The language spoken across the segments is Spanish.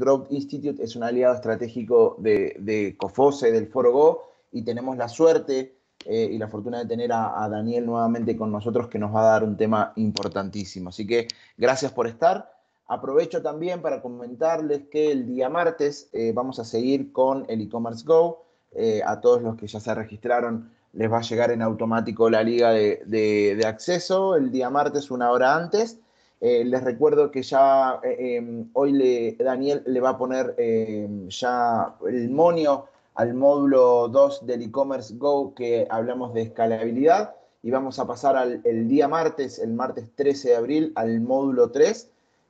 Growth Institute es un aliado estratégico de, COFOSE, del Foro Go, y tenemos la suerte eh, y la fortuna de tener a, Daniel nuevamente con nosotros que nos va a dar un tema importantísimo. Así que gracias por estar. Aprovecho también para comentarles que el día martes eh, vamos a seguir con el e-commerce Go. Eh, a todos los que ya se registraron les va a llegar en automático la liga de, de acceso el día martes una hora antes. Eh, les recuerdo que ya eh, em, hoy Daniel le va a poner em, ya el monio al módulo 2 del e-commerce Go que hablamos de escalabilidad y vamos a pasar al el día martes, el martes 13 de abril, al módulo 3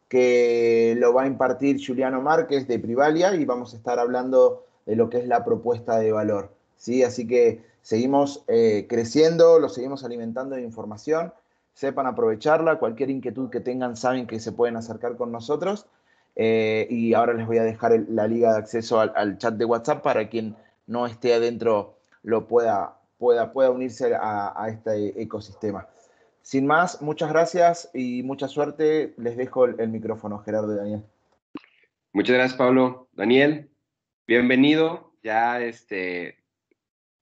que lo va a impartir Juliano Márquez de Privalia y vamos a estar hablando de lo que es la propuesta de valor. ¿sí? Así que seguimos eh, creciendo, lo seguimos alimentando de información sepan aprovecharla, cualquier inquietud que tengan saben que se pueden acercar con nosotros. Eh, y ahora les voy a dejar la liga de acceso al, chat de WhatsApp para quien no esté adentro lo pueda, pueda, pueda unirse a, este ecosistema. Sin más, muchas gracias y mucha suerte. Les dejo el, micrófono, Gerardo y Daniel. Muchas gracias, Pablo. Daniel, bienvenido. Ya este,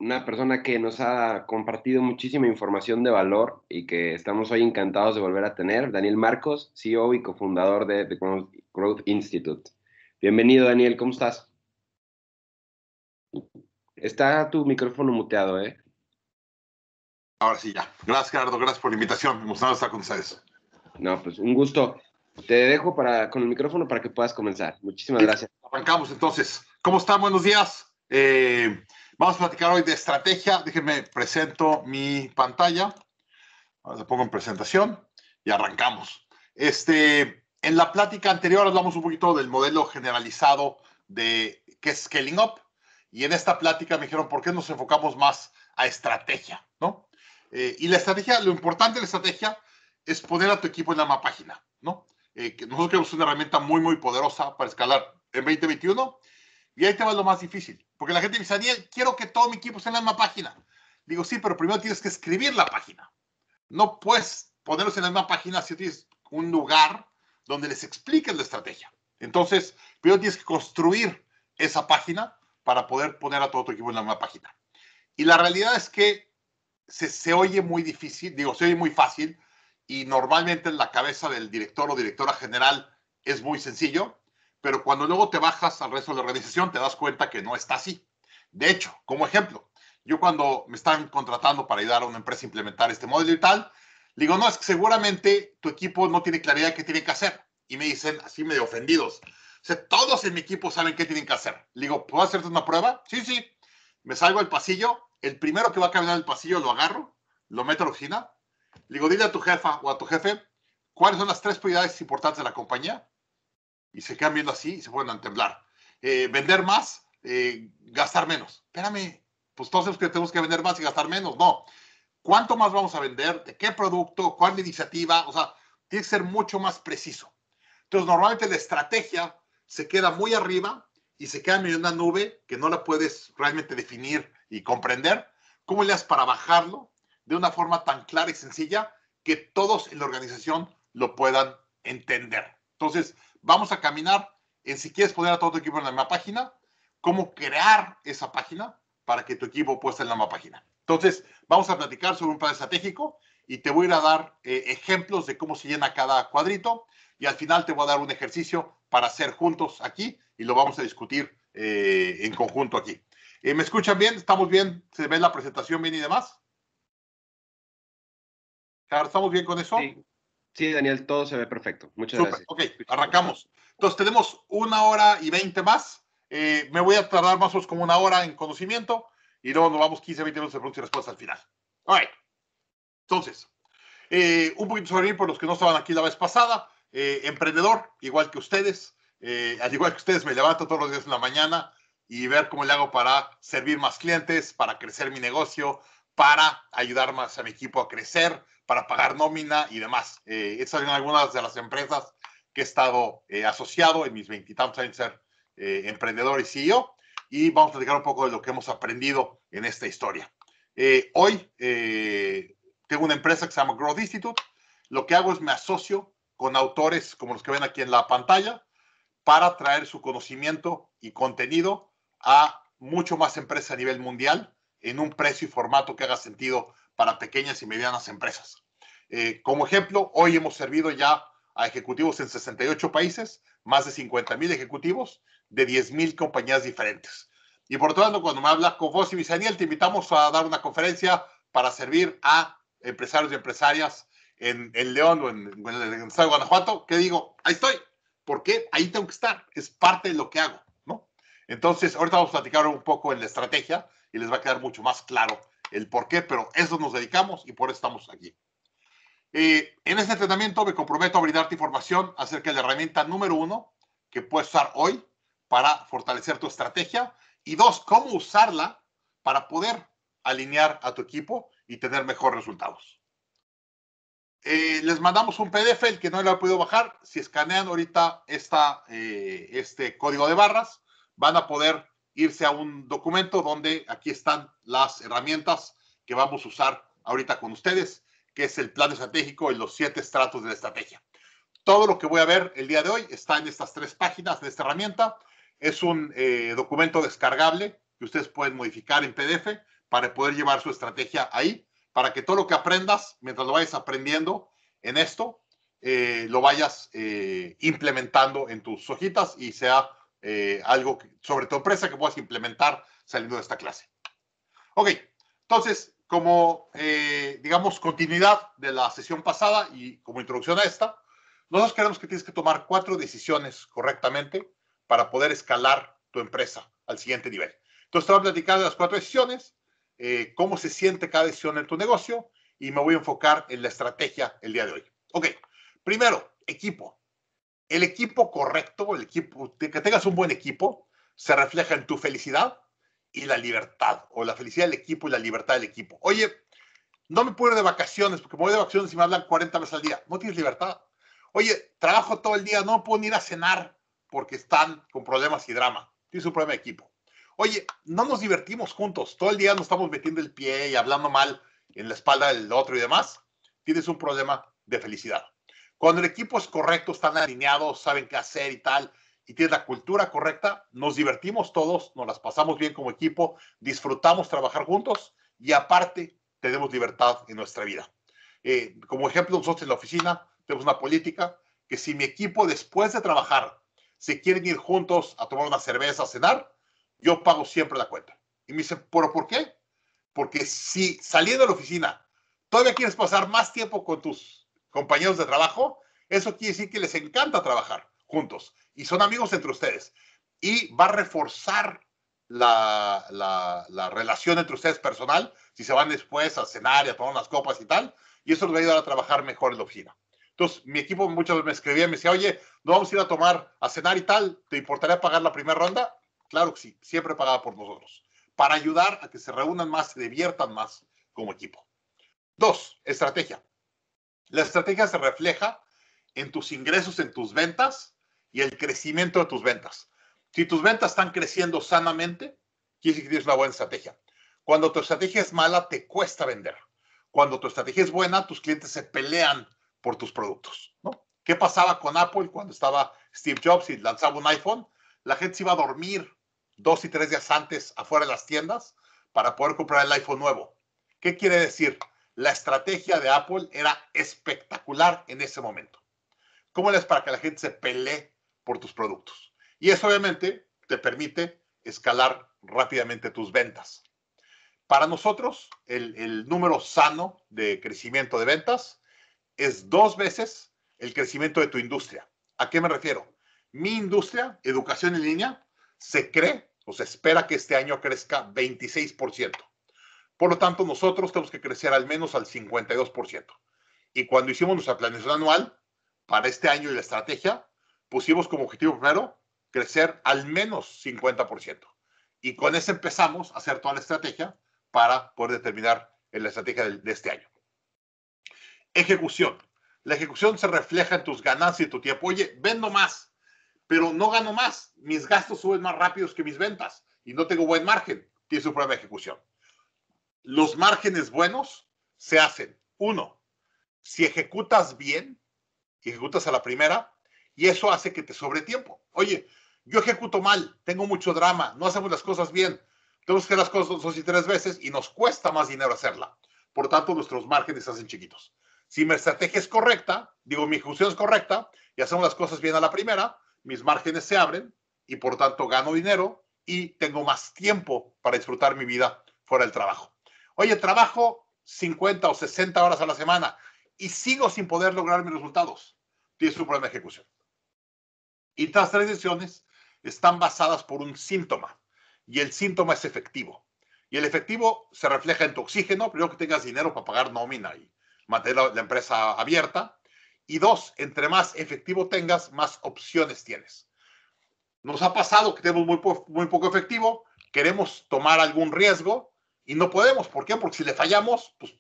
una persona que nos ha compartido muchísima información de valor y que estamos hoy encantados de volver a tener, Daniel Marcos, CEO y cofundador de The Growth Institute. Bienvenido, Daniel, ¿cómo estás? Está tu micrófono muteado, ¿eh? Ahora sí, ya. Gracias, Gerardo, gracias por la invitación. Emocionado estar con ustedes. No, pues un gusto. Te dejo para, con el micrófono para que puedas comenzar. Muchísimas gracias. Arrancamos entonces. ¿Cómo están? Buenos días. Eh, Vamos a platicar hoy de estrategia. Déjenme presento mi pantalla. Ahora la pongo en presentación y arrancamos. Este, en la plática anterior hablamos un poquito del modelo generalizado de qué es scaling up. Y en esta plática me dijeron, ¿por qué nos enfocamos más a estrategia? ¿no? Eh, y la estrategia, lo importante de la estrategia es poner a tu equipo en la misma página. ¿no? Eh, nosotros queremos una herramienta muy, muy poderosa para escalar en 2021. Y ahí te va lo más difícil. Porque la gente dice, Daniel, quiero que todo mi equipo esté en la misma página. Digo, sí, pero primero tienes que escribir la página. No puedes ponerlos en la misma página si tienes un lugar donde les expliques la estrategia. Entonces, primero tienes que construir esa página para poder poner a todo tu equipo en la misma página. Y la realidad es que se, se oye muy difícil, digo, se oye muy fácil, y normalmente en la cabeza del director o directora general es muy sencillo, pero cuando luego te bajas al resto de la organización te das cuenta que no está así. De hecho, como ejemplo, yo cuando me están contratando para ayudar a una empresa a implementar este modelo y tal, digo, no, es que seguramente tu equipo no tiene claridad de qué tiene que hacer. Y me dicen así medio ofendidos. O sea, todos en mi equipo saben qué tienen que hacer. digo, ¿puedo hacerte una prueba? Sí, sí. Me salgo al pasillo. El primero que va a caminar el pasillo lo agarro, lo meto a la oficina. digo, dile a tu jefa o a tu jefe cuáles son las tres prioridades importantes de la compañía y se quedan viendo así y se pueden a temblar. Eh, vender más, eh, gastar menos. Espérame, pues todos que tenemos que vender más y gastar menos. No. ¿Cuánto más vamos a vender? ¿De qué producto? ¿Cuál iniciativa? O sea, tiene que ser mucho más preciso. Entonces, normalmente la estrategia se queda muy arriba y se queda en una nube que no la puedes realmente definir y comprender. ¿Cómo le das para bajarlo de una forma tan clara y sencilla que todos en la organización lo puedan entender? Entonces, Vamos a caminar en eh, si quieres poner a todo tu equipo en la misma página, cómo crear esa página para que tu equipo pueda estar en la misma página. Entonces, vamos a platicar sobre un plan estratégico y te voy a, ir a dar eh, ejemplos de cómo se llena cada cuadrito y al final te voy a dar un ejercicio para hacer juntos aquí y lo vamos a discutir eh, en conjunto aquí. ¿Me escuchan bien? ¿Estamos bien? ¿Se ve la presentación bien y demás? ¿Estamos bien con eso? Sí, Daniel, todo se ve perfecto. Muchas gracias. Ok, arrancamos. Entonces tenemos una hora y veinte más. Eh, me voy a tardar más o menos como una hora en conocimiento y luego nos vamos 15, 20 minutos de preguntas y respuestas al final. Entonces, eh, un poquito sobre mí por los que no estaban aquí la vez pasada. Eh, emprendedor, igual que ustedes. al igual que ustedes, me levanto todos los días en la mañana y ver cómo le hago para servir más clientes, para crecer mi negocio, para ayudar más a mi equipo a crecer, para pagar nómina y demás. Eh, esas son algunas de las empresas que he estado eh, asociado en mis veintitantos años de ser eh, emprendedor y CEO. Y vamos a platicar un poco de lo que hemos aprendido en esta historia. Eh, hoy tengo una empresa que se llama Growth Institute. Lo que hago es me asocio con autores como los que ven aquí en la pantalla para traer su conocimiento y contenido a mucho más empresas a nivel mundial en un precio y formato que haga sentido para pequeñas y medianas empresas. Eh, como ejemplo, hoy hemos servido ya a ejecutivos en 68 países, más de 50 mil ejecutivos de 10 mil compañías diferentes. Y por otro tanto, cuando me habla con vos y Daniel, te invitamos a dar una conferencia para servir a empresarios y empresarias en, León o en, el estado de Guanajuato. ¿Qué digo? Ahí estoy. porque Ahí tengo que estar. Es parte de lo que hago, ¿no? Entonces, ahorita vamos a platicar un poco en la estrategia y les va a quedar mucho más claro el por qué, pero eso nos dedicamos y por eso estamos aquí. Eh, en este entrenamiento me comprometo a brindarte información acerca de la herramienta número uno que puedes usar hoy para fortalecer tu estrategia y dos, cómo usarla para poder alinear a tu equipo y tener mejores resultados. Eh, les mandamos un PDF, el que no lo ha podido bajar, si escanean ahorita eh, este código de barras, van a poder irse a un documento donde aquí están las herramientas que vamos a usar ahorita con ustedes, que es el plan estratégico y los siete estratos de la estrategia. Todo lo que voy a ver el día de hoy está en estas tres páginas de esta herramienta. Es un eh, documento descargable que ustedes pueden modificar en PDF para poder llevar su estrategia ahí, para que todo lo que aprendas, mientras lo vayas aprendiendo en esto, eh, lo vayas eh, implementando en tus hojitas y sea eh, algo, sobre tu empresa, que puedas implementar saliendo de esta clase. Ok, entonces, como, eh, digamos, continuidad de la sesión pasada y como introducción a esta, nosotros queremos que tienes que tomar cuatro decisiones correctamente para poder escalar tu empresa al siguiente nivel. Entonces, te voy a platicar de las cuatro decisiones, eh, cómo se siente cada decisión en tu negocio y me voy a enfocar en la estrategia el día de hoy. Ok, primero, equipo el equipo correcto, el equipo, que tengas un buen equipo, se refleja en tu felicidad y la libertad, o la felicidad del equipo y la libertad del equipo. Oye, no me puedo ir de vacaciones, porque me voy de vacaciones y me hablan 40 veces al día. No tienes libertad. Oye, trabajo todo el día, no puedo ir a cenar porque están con problemas y drama. Tienes un problema de equipo. Oye, no nos divertimos juntos, todo el día nos estamos metiendo el pie y hablando mal en la espalda del otro y demás. Tienes un problema de felicidad. Cuando el equipo es correcto, están alineados, saben qué hacer y tal, y tienes la cultura correcta, nos divertimos todos, nos las pasamos bien como equipo, disfrutamos trabajar juntos y aparte tenemos libertad en nuestra vida. Eh, como ejemplo, nosotros en la oficina tenemos una política que si mi equipo después de trabajar se quieren ir juntos a tomar una cerveza, a cenar, yo pago siempre la cuenta. Y me dicen, ¿pero por qué? Porque si saliendo de la oficina todavía quieres pasar más tiempo con tus compañeros de trabajo, eso quiere decir que les encanta trabajar juntos y son amigos entre ustedes. Y va a reforzar la, la, relación entre ustedes personal, si se van después a cenar y a tomar unas copas y tal, y eso les va a ayudar a trabajar mejor en la oficina. Entonces, mi equipo muchas veces me escribía y me decía, oye, no vamos a ir a tomar, a cenar y tal, ¿te importaría pagar la primera ronda? Claro que sí, siempre pagada por nosotros, para ayudar a que se reúnan más, se diviertan más como equipo. Dos, estrategia. La estrategia se refleja en tus ingresos, en tus ventas y el crecimiento de tus ventas. Si tus ventas están creciendo sanamente, quiere decir que tienes una buena estrategia. Cuando tu estrategia es mala, te cuesta vender. Cuando tu estrategia es buena, tus clientes se pelean por tus productos. ¿Qué pasaba con Apple cuando estaba Steve Jobs y lanzaba un iPhone? La gente se iba a dormir dos y tres días antes afuera de las tiendas para poder comprar el iPhone nuevo. ¿Qué quiere decir? la estrategia de Apple era espectacular en ese momento. ¿Cómo es para que la gente se pelee por tus productos? Y eso obviamente te permite escalar rápidamente tus ventas. Para nosotros, el, el número sano de crecimiento de ventas es dos veces el crecimiento de tu industria. ¿A qué me refiero? Mi industria, educación en línea, se cree o se espera que este año crezca 26%. Por lo tanto, nosotros tenemos que crecer al menos al 52%. Y cuando hicimos nuestra planeación anual para este año y la estrategia, pusimos como objetivo primero crecer al menos 50%. Y con eso empezamos a hacer toda la estrategia para poder determinar la estrategia de, este año. Ejecución. La ejecución se refleja en tus ganancias y tu tiempo. Oye, vendo más, pero no gano más. Mis gastos suben más rápidos que mis ventas y no tengo buen margen. Tienes un problema de ejecución los márgenes buenos se hacen. Uno, si ejecutas bien, ejecutas a la primera, y eso hace que te sobre tiempo. Oye, yo ejecuto mal, tengo mucho drama, no hacemos las cosas bien, tenemos que hacer las cosas dos y tres veces y nos cuesta más dinero hacerla. Por tanto, nuestros márgenes hacen chiquitos. Si mi estrategia es correcta, digo, mi ejecución es correcta y hacemos las cosas bien a la primera, mis márgenes se abren y por tanto gano dinero y tengo más tiempo para disfrutar mi vida fuera del trabajo oye, trabajo 50 o 60 horas a la semana y sigo sin poder lograr mis resultados. Tienes un problema de ejecución. Y estas tres decisiones están basadas por un síntoma y el síntoma es efectivo. Y el efectivo se refleja en tu oxígeno, primero que tengas dinero para pagar nómina y mantener la, empresa abierta. Y dos, entre más efectivo tengas, más opciones tienes. Nos ha pasado que tenemos muy, muy poco efectivo, queremos tomar algún riesgo y no podemos, ¿por qué? Porque si le fallamos, pues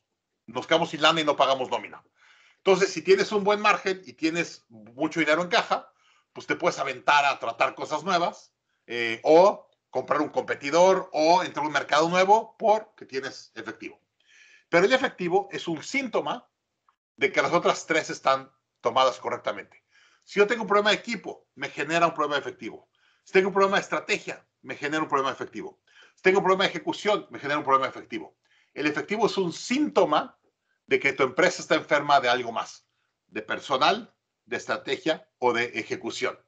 nos quedamos sin lana y no pagamos nómina. Entonces, si tienes un buen margen y tienes mucho dinero en caja, pues te puedes aventar a tratar cosas nuevas eh, o comprar un competidor o entrar a un mercado nuevo porque tienes efectivo. Pero el efectivo es un síntoma de que las otras tres están tomadas correctamente. Si yo tengo un problema de equipo, me genera un problema de efectivo. Si tengo un problema de estrategia, me genera un problema de efectivo tengo un problema de ejecución, me genera un problema efectivo. El efectivo es un síntoma de que tu empresa está enferma de algo más, de personal, de estrategia o de ejecución.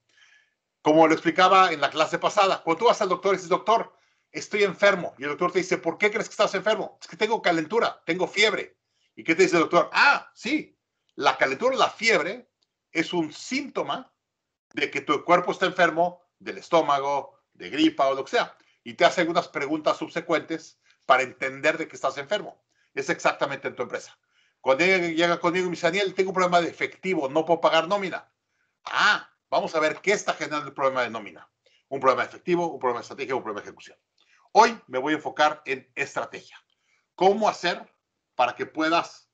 Como lo explicaba en la clase pasada, cuando tú vas al doctor y dices, doctor, estoy enfermo. Y el doctor te dice, ¿por qué crees que estás enfermo? Es que tengo calentura, tengo fiebre. ¿Y qué te dice el doctor? Ah, sí, la calentura, la fiebre es un síntoma de que tu cuerpo está enfermo del estómago, de gripa o lo que sea y te hace unas preguntas subsecuentes para entender de que estás enfermo. Es exactamente en tu empresa. Cuando llega, llega conmigo y me dice, Daniel, tengo un problema de efectivo, no puedo pagar nómina. Ah, vamos a ver qué está generando el problema de nómina. Un problema de efectivo, un problema de estrategia, un problema de ejecución. Hoy me voy a enfocar en estrategia. ¿Cómo hacer para que puedas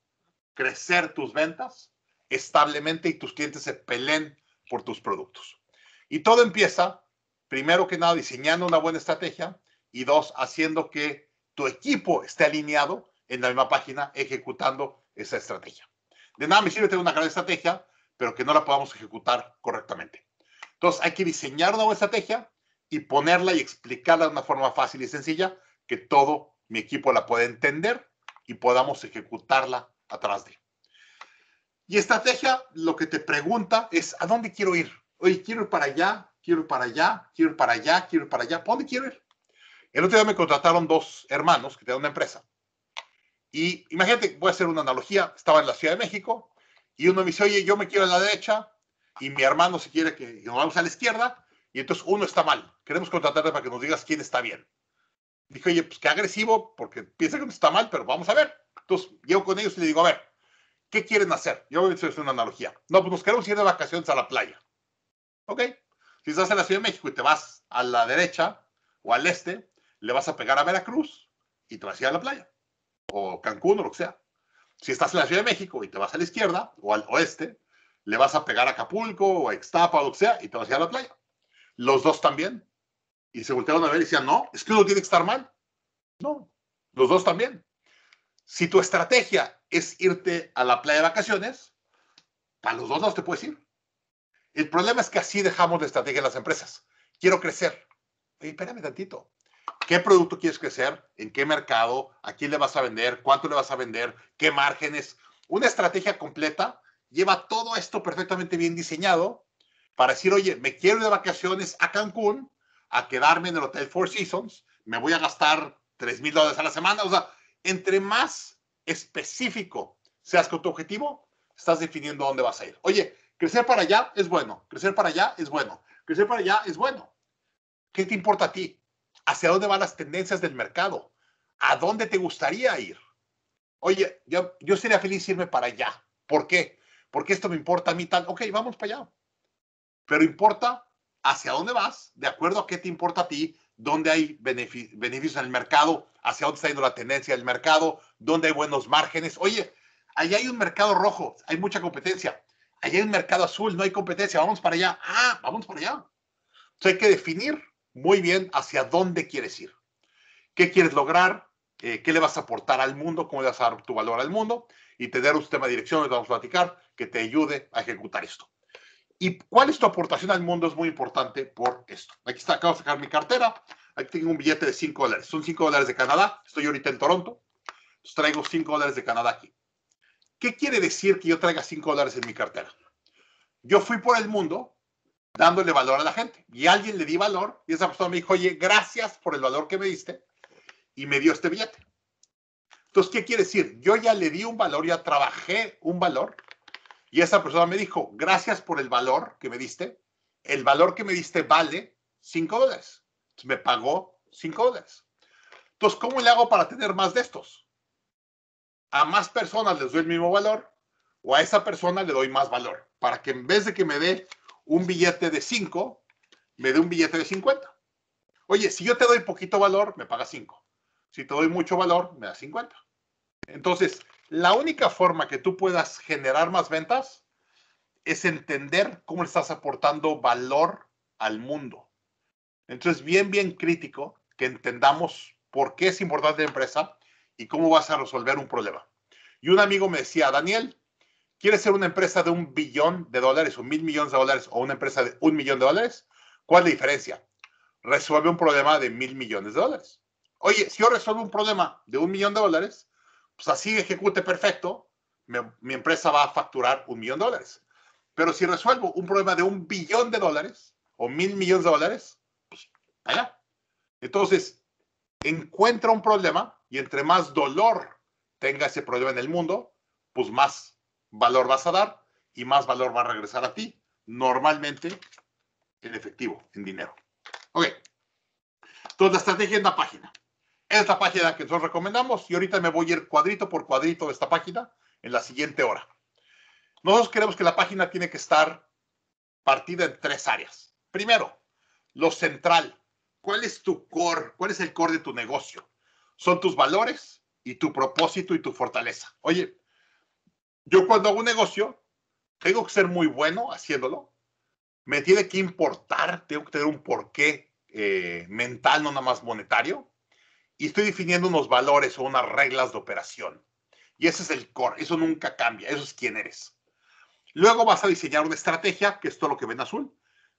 crecer tus ventas establemente y tus clientes se peleen por tus productos? Y todo empieza primero que nada, diseñando una buena estrategia y dos, haciendo que tu equipo esté alineado en la misma página ejecutando esa estrategia. De nada me sirve tener una gran estrategia, pero que no la podamos ejecutar correctamente. Entonces, hay que diseñar una buena estrategia y ponerla y explicarla de una forma fácil y sencilla que todo mi equipo la pueda entender y podamos ejecutarla atrás de. Y estrategia, lo que te pregunta es, ¿a dónde quiero ir? Oye, quiero ir para allá, quiero ir para allá, quiero ir para allá, quiero ir para allá, ¿para dónde quiero ir? El otro día me contrataron dos hermanos que tienen una empresa. Y imagínate, voy a hacer una analogía, estaba en la Ciudad de México y uno me dice, oye, yo me quiero a la derecha y mi hermano se quiere que nos vamos a la izquierda y entonces uno está mal. Queremos contratarte para que nos digas quién está bien. Dije, oye, pues qué agresivo, porque piensa que está mal, pero vamos a ver. Entonces llego con ellos y le digo, a ver, ¿qué quieren hacer? Yo voy a hacer una analogía. No, pues nos queremos ir de vacaciones a la playa. Ok, si estás en la Ciudad de México y te vas a la derecha o al este, le vas a pegar a Veracruz y te vas a ir a la playa, o Cancún o lo que sea. Si estás en la Ciudad de México y te vas a la izquierda o al oeste, le vas a pegar a Acapulco o a Ixtapa o lo que sea y te vas a ir a la playa. Los dos también. Y se voltearon a ver y decían, no, es que uno tiene que estar mal. No, los dos también. Si tu estrategia es irte a la playa de vacaciones, para los dos lados te puedes ir. El problema es que así dejamos de estrategia en las empresas. Quiero crecer. Oye, espérame tantito. ¿Qué producto quieres crecer? ¿En qué mercado? ¿A quién le vas a vender? ¿Cuánto le vas a vender? ¿Qué márgenes? Una estrategia completa lleva todo esto perfectamente bien diseñado para decir, oye, me quiero ir de vacaciones a Cancún a quedarme en el Hotel Four Seasons, me voy a gastar 3 mil dólares a la semana. O sea, entre más específico seas con tu objetivo, estás definiendo dónde vas a ir. Oye, Crecer para allá es bueno, crecer para allá es bueno, crecer para allá es bueno. ¿Qué te importa a ti? ¿Hacia dónde van las tendencias del mercado? ¿A dónde te gustaría ir? Oye, yo, yo sería feliz irme para allá. ¿Por qué? Porque esto me importa a mí tal Ok, vamos para allá. Pero importa hacia dónde vas, de acuerdo a qué te importa a ti, dónde hay beneficios en el mercado, hacia dónde está yendo la tendencia del mercado, dónde hay buenos márgenes. Oye, allá hay un mercado rojo, hay mucha competencia. Allí hay mercado azul, no hay competencia, vamos para allá. Ah, vamos para allá. Entonces hay que definir muy bien hacia dónde quieres ir, qué quieres lograr, eh, qué le vas a aportar al mundo, cómo le vas a dar tu valor al mundo y tener un sistema de dirección, les vamos a platicar, que te ayude a ejecutar esto. ¿Y cuál es tu aportación al mundo? Es muy importante por esto. Aquí está, acabo de sacar mi cartera. Aquí tengo un billete de 5 dólares. Son 5 dólares de Canadá. Estoy ahorita en Toronto. Entonces traigo 5 dólares de Canadá aquí. ¿Qué quiere decir que yo traiga 5 dólares en mi cartera? Yo fui por el mundo dándole valor a la gente y alguien le di valor y esa persona me dijo, oye, gracias por el valor que me diste y me dio este billete. Entonces, ¿qué quiere decir? Yo ya le di un valor, ya trabajé un valor y esa persona me dijo, gracias por el valor que me diste, el valor que me diste vale 5 dólares. Me pagó 5 dólares. Entonces, ¿cómo le hago para tener más de estos? a más personas les doy el mismo valor o a esa persona le doy más valor, para que en vez de que me dé un billete de 5, me dé un billete de 50. Oye, si yo te doy poquito valor, me pagas 5. Si te doy mucho valor, me das 50. Entonces, la única forma que tú puedas generar más ventas es entender cómo estás aportando valor al mundo. Entonces, bien, bien crítico que entendamos por qué es importante la empresa, y cómo vas a resolver un problema. Y un amigo me decía, Daniel, ¿quieres ser una empresa de un billón de dólares o mil millones de dólares o una empresa de un millón de dólares? ¿Cuál es la diferencia? Resuelve un problema de mil millones de dólares. Oye, si yo resuelvo un problema de un millón de dólares, pues así ejecute perfecto, mi empresa va a facturar un millón de dólares. Pero si resuelvo un problema de un billón de dólares o mil millones de dólares, pues allá. Entonces, encuentra un problema y entre más dolor tenga ese problema en el mundo, pues más valor vas a dar y más valor va a regresar a ti, normalmente en efectivo, en dinero. Ok. Entonces, la estrategia es la página. Es la página que nosotros recomendamos y ahorita me voy a ir cuadrito por cuadrito de esta página en la siguiente hora. Nosotros creemos que la página tiene que estar partida en tres áreas. Primero, lo central. ¿Cuál es tu core? ¿Cuál es el core de tu negocio? son tus valores y tu propósito y tu fortaleza. Oye, yo cuando hago un negocio, tengo que ser muy bueno haciéndolo. Me tiene que importar, tengo que tener un porqué eh, mental, no nada más monetario. Y estoy definiendo unos valores o unas reglas de operación. Y ese es el core, eso nunca cambia, eso es quién eres. Luego vas a diseñar una estrategia, que es todo lo que ven azul,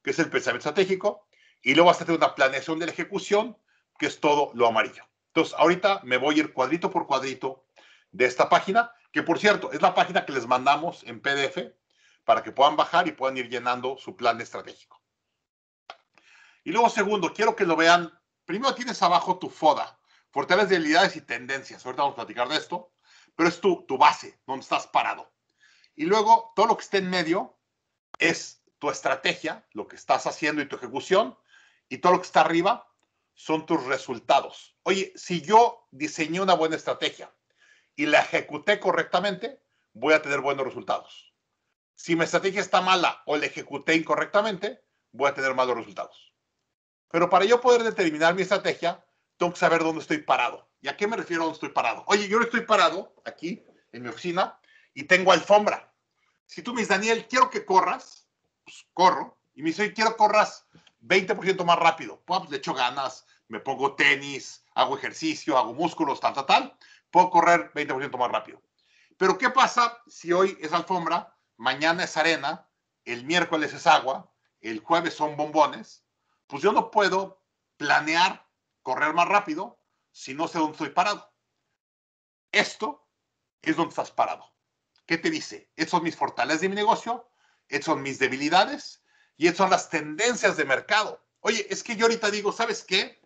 que es el pensamiento estratégico. Y luego vas a tener una planeación de la ejecución, que es todo lo amarillo. Entonces, ahorita me voy a ir cuadrito por cuadrito de esta página, que por cierto, es la página que les mandamos en PDF para que puedan bajar y puedan ir llenando su plan estratégico. Y luego, segundo, quiero que lo vean. Primero tienes abajo tu FODA, fortalezas, debilidades y tendencias. Ahorita vamos a platicar de esto, pero es tu, tu base, donde estás parado. Y luego, todo lo que esté en medio es tu estrategia, lo que estás haciendo y tu ejecución, y todo lo que está arriba son tus resultados. Oye, si yo diseñé una buena estrategia y la ejecuté correctamente, voy a tener buenos resultados. Si mi estrategia está mala o la ejecuté incorrectamente, voy a tener malos resultados. Pero para yo poder determinar mi estrategia, tengo que saber dónde estoy parado. ¿Y a qué me refiero a dónde estoy parado? Oye, yo estoy parado aquí en mi oficina y tengo alfombra. Si tú me Daniel, quiero que corras, pues corro. Y me dice, quiero que corras 20% más rápido. Pues le echo ganas, me pongo tenis, hago ejercicio, hago músculos, tal, tal, tal. Puedo correr 20% más rápido. Pero ¿qué pasa si hoy es alfombra, mañana es arena, el miércoles es agua, el jueves son bombones? Pues yo no puedo planear correr más rápido si no sé dónde estoy parado. Esto es donde estás parado. ¿Qué te dice? Estas son mis fortalezas de mi negocio, estas son mis debilidades y son las tendencias de mercado. Oye, es que yo ahorita digo, ¿sabes qué?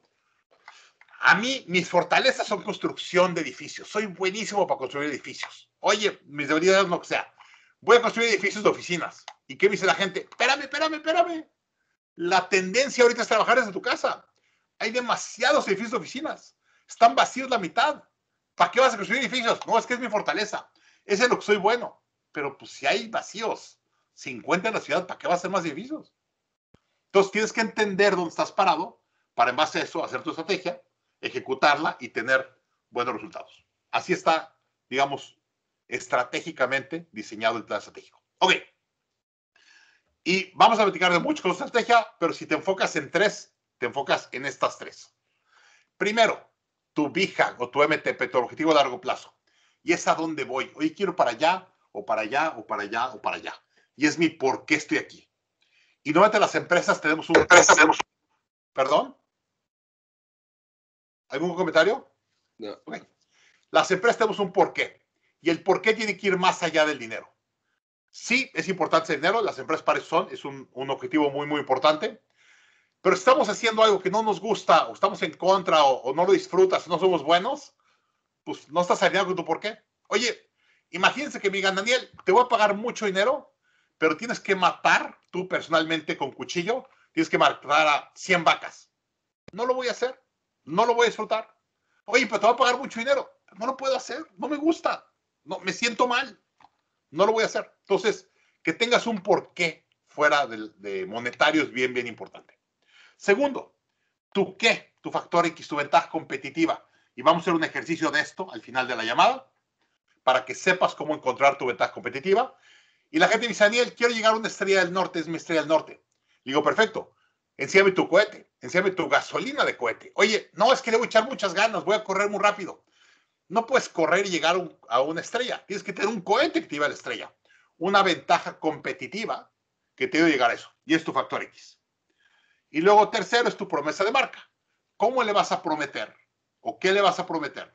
A mí mis fortalezas son construcción de edificios. Soy buenísimo para construir edificios. Oye, mis debilidades no que sea. Voy a construir edificios de oficinas. ¿Y qué dice la gente? Espérame, espérame, espérame. La tendencia ahorita es trabajar desde tu casa. Hay demasiados edificios de oficinas. Están vacíos la mitad. ¿Para qué vas a construir edificios? No, es que es mi fortaleza. Ese es lo que soy bueno. Pero pues si hay vacíos, 50 en la ciudad, ¿para qué va a ser más divisos? Entonces tienes que entender dónde estás parado para en base a eso hacer tu estrategia, ejecutarla y tener buenos resultados. Así está, digamos, estratégicamente diseñado el plan estratégico. Ok. Y vamos a platicar de mucho con estrategia, pero si te enfocas en tres, te enfocas en estas tres. Primero, tu BIHAG o tu MTP, tu objetivo a largo plazo. Y es a dónde voy. Hoy quiero para allá, o para allá, o para allá, o para allá y es mi por qué estoy aquí. Y nuevamente las empresas tenemos un... empresa ¿Perdón? ¿Algún comentario? No. Las empresas tenemos un porqué y el por qué tiene que ir más allá del dinero. Sí, es importante el dinero, las empresas para eso son, es un, objetivo muy, muy importante, pero si estamos haciendo algo que no nos gusta o estamos en contra o, no lo disfrutas, no somos buenos, pues no estás alineado con tu qué. Oye, imagínense que me digan, Daniel, te voy a pagar mucho dinero pero tienes que matar tú personalmente con cuchillo, tienes que matar a 100 vacas. No lo voy a hacer, no lo voy a disfrutar. Oye, pero te va a pagar mucho dinero. No lo puedo hacer, no me gusta, no, me siento mal, no lo voy a hacer. Entonces, que tengas un porqué fuera de, de monetario es bien, bien importante. Segundo, tu qué, tu factor X, tu ventaja competitiva. Y vamos a hacer un ejercicio de esto al final de la llamada para que sepas cómo encontrar tu ventaja competitiva. Y la gente me dice, Daniel, quiero llegar a una estrella del norte, es mi estrella del norte. digo, perfecto, enséame tu cohete, Enséame tu gasolina de cohete. Oye, no, es que le voy a echar muchas ganas, voy a correr muy rápido. No puedes correr y llegar a una estrella, tienes que tener un cohete que te lleve a la estrella. Una ventaja competitiva que te a llegar a eso, y es tu factor X. Y luego tercero es tu promesa de marca. ¿Cómo le vas a prometer o qué le vas a prometer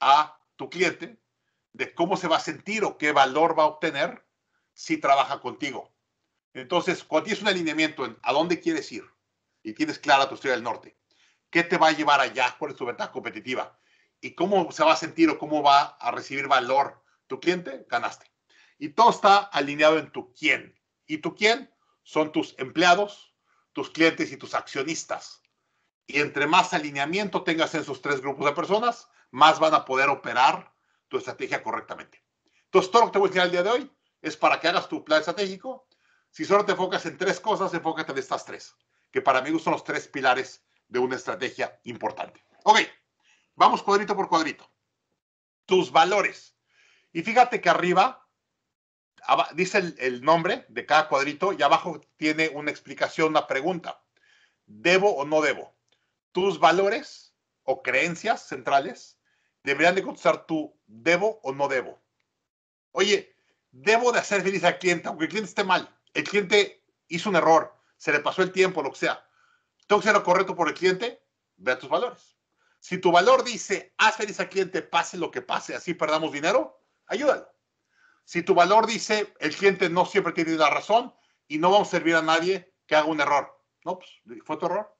a tu cliente de cómo se va a sentir o qué valor va a obtener si trabaja contigo. Entonces, cuando tienes un alineamiento en a dónde quieres ir y tienes clara tu historia del norte, ¿qué te va a llevar allá? ¿Cuál es tu ventaja competitiva? ¿Y cómo se va a sentir o cómo va a recibir valor tu cliente? Ganaste. Y todo está alineado en tu quién. Y tu quién son tus empleados, tus clientes y tus accionistas. Y entre más alineamiento tengas en esos tres grupos de personas, más van a poder operar tu estrategia correctamente. Entonces, todo lo que te voy a enseñar el día de hoy es para que hagas tu plan estratégico. Si solo te enfocas en tres cosas, enfócate en estas tres, que para mí son los tres pilares de una estrategia importante. Ok, vamos cuadrito por cuadrito. Tus valores. Y fíjate que arriba dice el, nombre de cada cuadrito y abajo tiene una explicación, una pregunta. ¿Debo o no debo? Tus valores o creencias centrales deberían de contestar tu debo o no debo. Oye, debo de hacer feliz al cliente, aunque el cliente esté mal. El cliente hizo un error, se le pasó el tiempo, lo que sea. Tengo que ser lo correcto por el cliente, ve tus valores. Si tu valor dice, haz feliz al cliente, pase lo que pase, así perdamos dinero, ayúdalo. Si tu valor dice, el cliente no siempre tiene la razón y no vamos a servir a nadie que haga un error. No, pues fue tu error.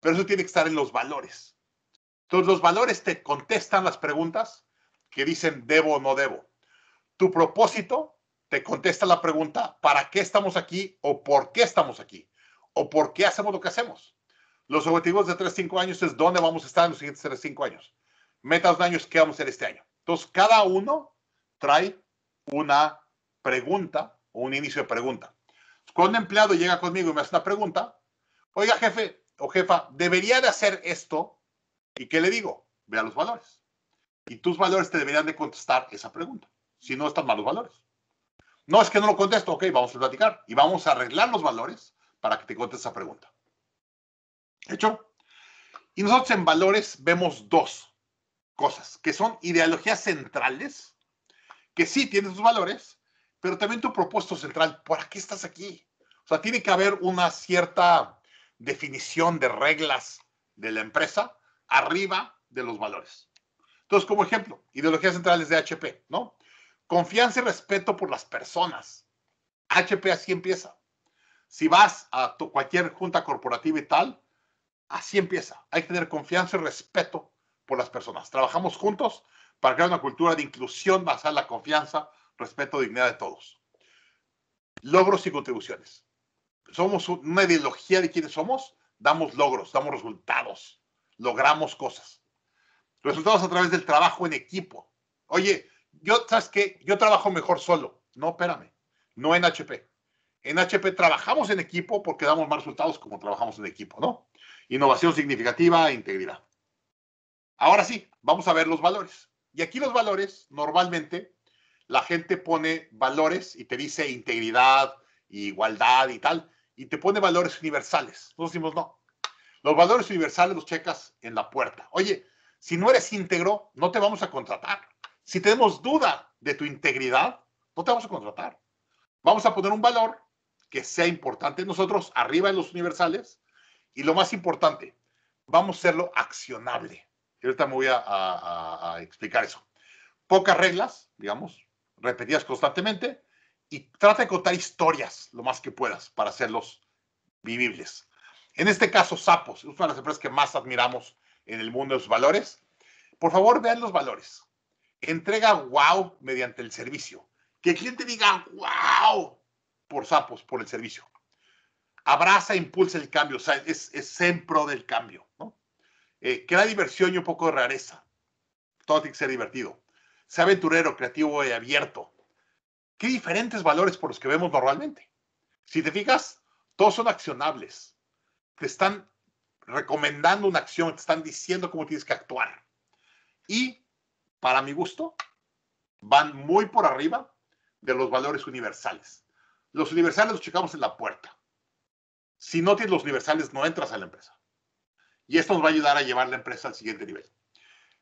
Pero eso tiene que estar en los valores. Entonces, los valores te contestan las preguntas que dicen debo o no debo tu propósito te contesta la pregunta, ¿para qué estamos aquí o por qué estamos aquí? ¿O por qué hacemos lo que hacemos? Los objetivos de 3, 5 años es dónde vamos a estar en los siguientes 3, 5 años. Metas de años, ¿qué vamos a hacer este año? Entonces, cada uno trae una pregunta o un inicio de pregunta. Cuando un empleado llega conmigo y me hace una pregunta, oiga jefe o jefa, debería de hacer esto, ¿y qué le digo? Vea los valores. Y tus valores te deberían de contestar esa pregunta si no están malos valores. No, es que no lo contesto. Ok, vamos a platicar y vamos a arreglar los valores para que te conteste esa pregunta. ¿Hecho? Y nosotros en valores vemos dos cosas, que son ideologías centrales, que sí tienen sus valores, pero también tu propósito central. ¿Para qué estás aquí? O sea, tiene que haber una cierta definición de reglas de la empresa arriba de los valores. Entonces, como ejemplo, ideologías centrales de HP, ¿no? Confianza y respeto por las personas. HP así empieza. Si vas a cualquier junta corporativa y tal, así empieza. Hay que tener confianza y respeto por las personas. Trabajamos juntos para crear una cultura de inclusión basada en la confianza, respeto, dignidad de todos. Logros y contribuciones. Somos una ideología de quienes somos, damos logros, damos resultados, logramos cosas. Resultados a través del trabajo en equipo. Oye, yo, ¿sabes qué? Yo trabajo mejor solo. No, espérame, no en HP. En HP trabajamos en equipo porque damos más resultados como trabajamos en equipo, ¿no? Innovación significativa integridad. Ahora sí, vamos a ver los valores. Y aquí los valores, normalmente, la gente pone valores y te dice integridad, igualdad y tal, y te pone valores universales. Nosotros decimos no. Los valores universales los checas en la puerta. Oye, si no eres íntegro, no te vamos a contratar. Si tenemos duda de tu integridad, no te vamos a contratar. Vamos a poner un valor que sea importante nosotros, arriba de los universales, y lo más importante, vamos a hacerlo accionable. Y ahorita me voy a, a explicar eso. Pocas reglas, digamos, repetidas constantemente, y trata de contar historias lo más que puedas para hacerlos vivibles. En este caso, Sapos, es una de las empresas que más admiramos en el mundo de los valores. Por favor, vean los valores entrega wow mediante el servicio. Que el cliente diga wow por sapos, por el servicio. Abraza, impulsa el cambio, es, es en pro del cambio, ¿no? Eh, crea diversión y un poco de rareza. Todo tiene que ser divertido. Sea aventurero, creativo y abierto. Qué diferentes valores por los que vemos normalmente. Si te fijas, todos son accionables. Te están recomendando una acción, te están diciendo cómo tienes que actuar. Y para mi gusto, van muy por arriba de los valores universales. Los universales los checamos en la puerta. Si no tienes los universales, no entras a la empresa. Y esto nos va a ayudar a llevar la empresa al siguiente nivel.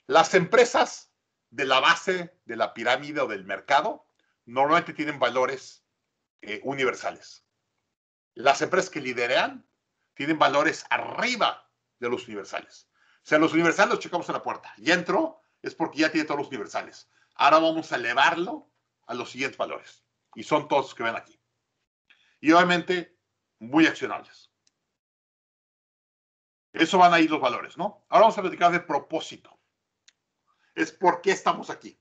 Las empresas de la base de la pirámide o del mercado normalmente tienen valores eh, universales. Las empresas que lideran tienen valores arriba de los universales. O sea, los universales los checamos en la puerta. y entro es porque ya tiene todos los universales. Ahora vamos a elevarlo a los siguientes valores. Y son todos los que ven aquí. Y obviamente, muy accionables. Eso van a ir los valores, ¿no? Ahora vamos a platicar de propósito. Es por qué estamos aquí.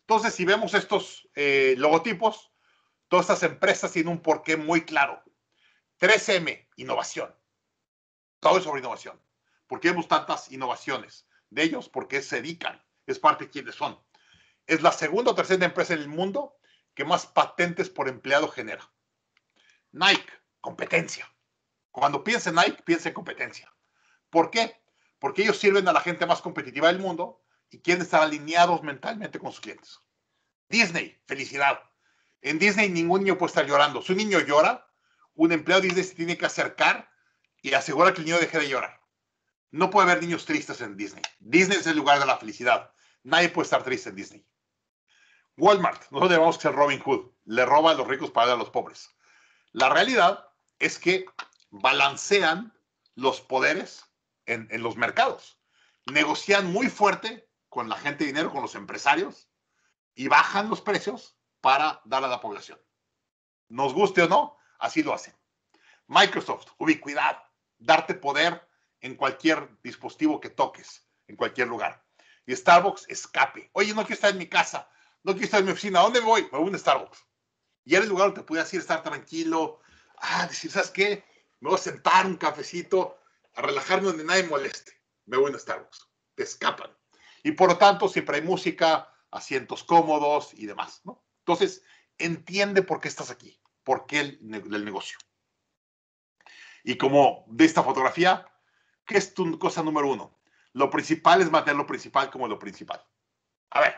Entonces, si vemos estos eh, logotipos, todas estas empresas tienen un porqué muy claro. 3M, innovación. Todo es sobre innovación. ¿Por qué vemos tantas innovaciones? de ellos porque se dedican, es parte de quienes son. Es la segunda o tercera empresa en el mundo que más patentes por empleado genera. Nike, competencia. Cuando piense Nike, piense competencia. ¿Por qué? Porque ellos sirven a la gente más competitiva del mundo y quieren estar alineados mentalmente con sus clientes. Disney, felicidad. En Disney ningún niño puede estar llorando. Si un niño llora, un empleado de Disney se tiene que acercar y asegurar que el niño deje de llorar. No puede haber niños tristes en Disney. Disney es el lugar de la felicidad. Nadie puede estar triste en Disney. Walmart, No llamamos que ser Robin Hood, le roba a los ricos para dar a los pobres. La realidad es que balancean los poderes en, en los mercados. Negocian muy fuerte con la gente de dinero, con los empresarios, y bajan los precios para dar a la población. Nos guste o no, así lo hacen. Microsoft, ubicuidad, darte poder en cualquier dispositivo que toques, en cualquier lugar. Y Starbucks escape. Oye, no quiero estar en mi casa, no quiero estar en mi oficina, ¿a dónde voy? Me voy a un Starbucks. Y era el lugar donde podías ir, estar tranquilo, ah, decir, ¿sabes qué? Me voy a sentar un cafecito, a relajarme donde nadie moleste. Me voy a un Starbucks. Te escapan. Y por lo tanto, siempre hay música, asientos cómodos y demás, ¿no? Entonces, entiende por qué estás aquí, por qué el, el negocio. Y como de esta fotografía, ¿Qué es tu cosa número uno? Lo principal es mantener lo principal como lo principal. A ver,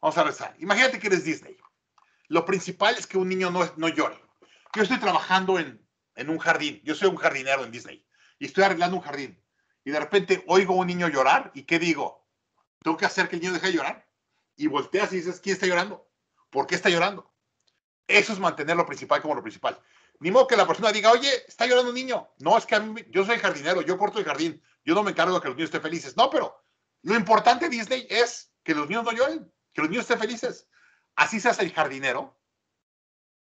vamos a rezar. Imagínate que eres Disney. Lo principal es que un niño no, no llore. Yo estoy trabajando en, en un jardín. Yo soy un jardinero en Disney. Y estoy arreglando un jardín. Y de repente oigo a un niño llorar. ¿Y qué digo? Tengo que hacer que el niño deje de llorar. Y volteas y dices, ¿quién está llorando? ¿Por qué está llorando? Eso es mantener lo principal como lo principal. Ni modo que la persona diga, oye, está llorando un niño. No, es que yo soy jardinero, yo corto el jardín, yo no me encargo de que los niños estén felices. No, pero lo importante Disney es que los niños no lloren, que los niños estén felices. Así se hace el jardinero.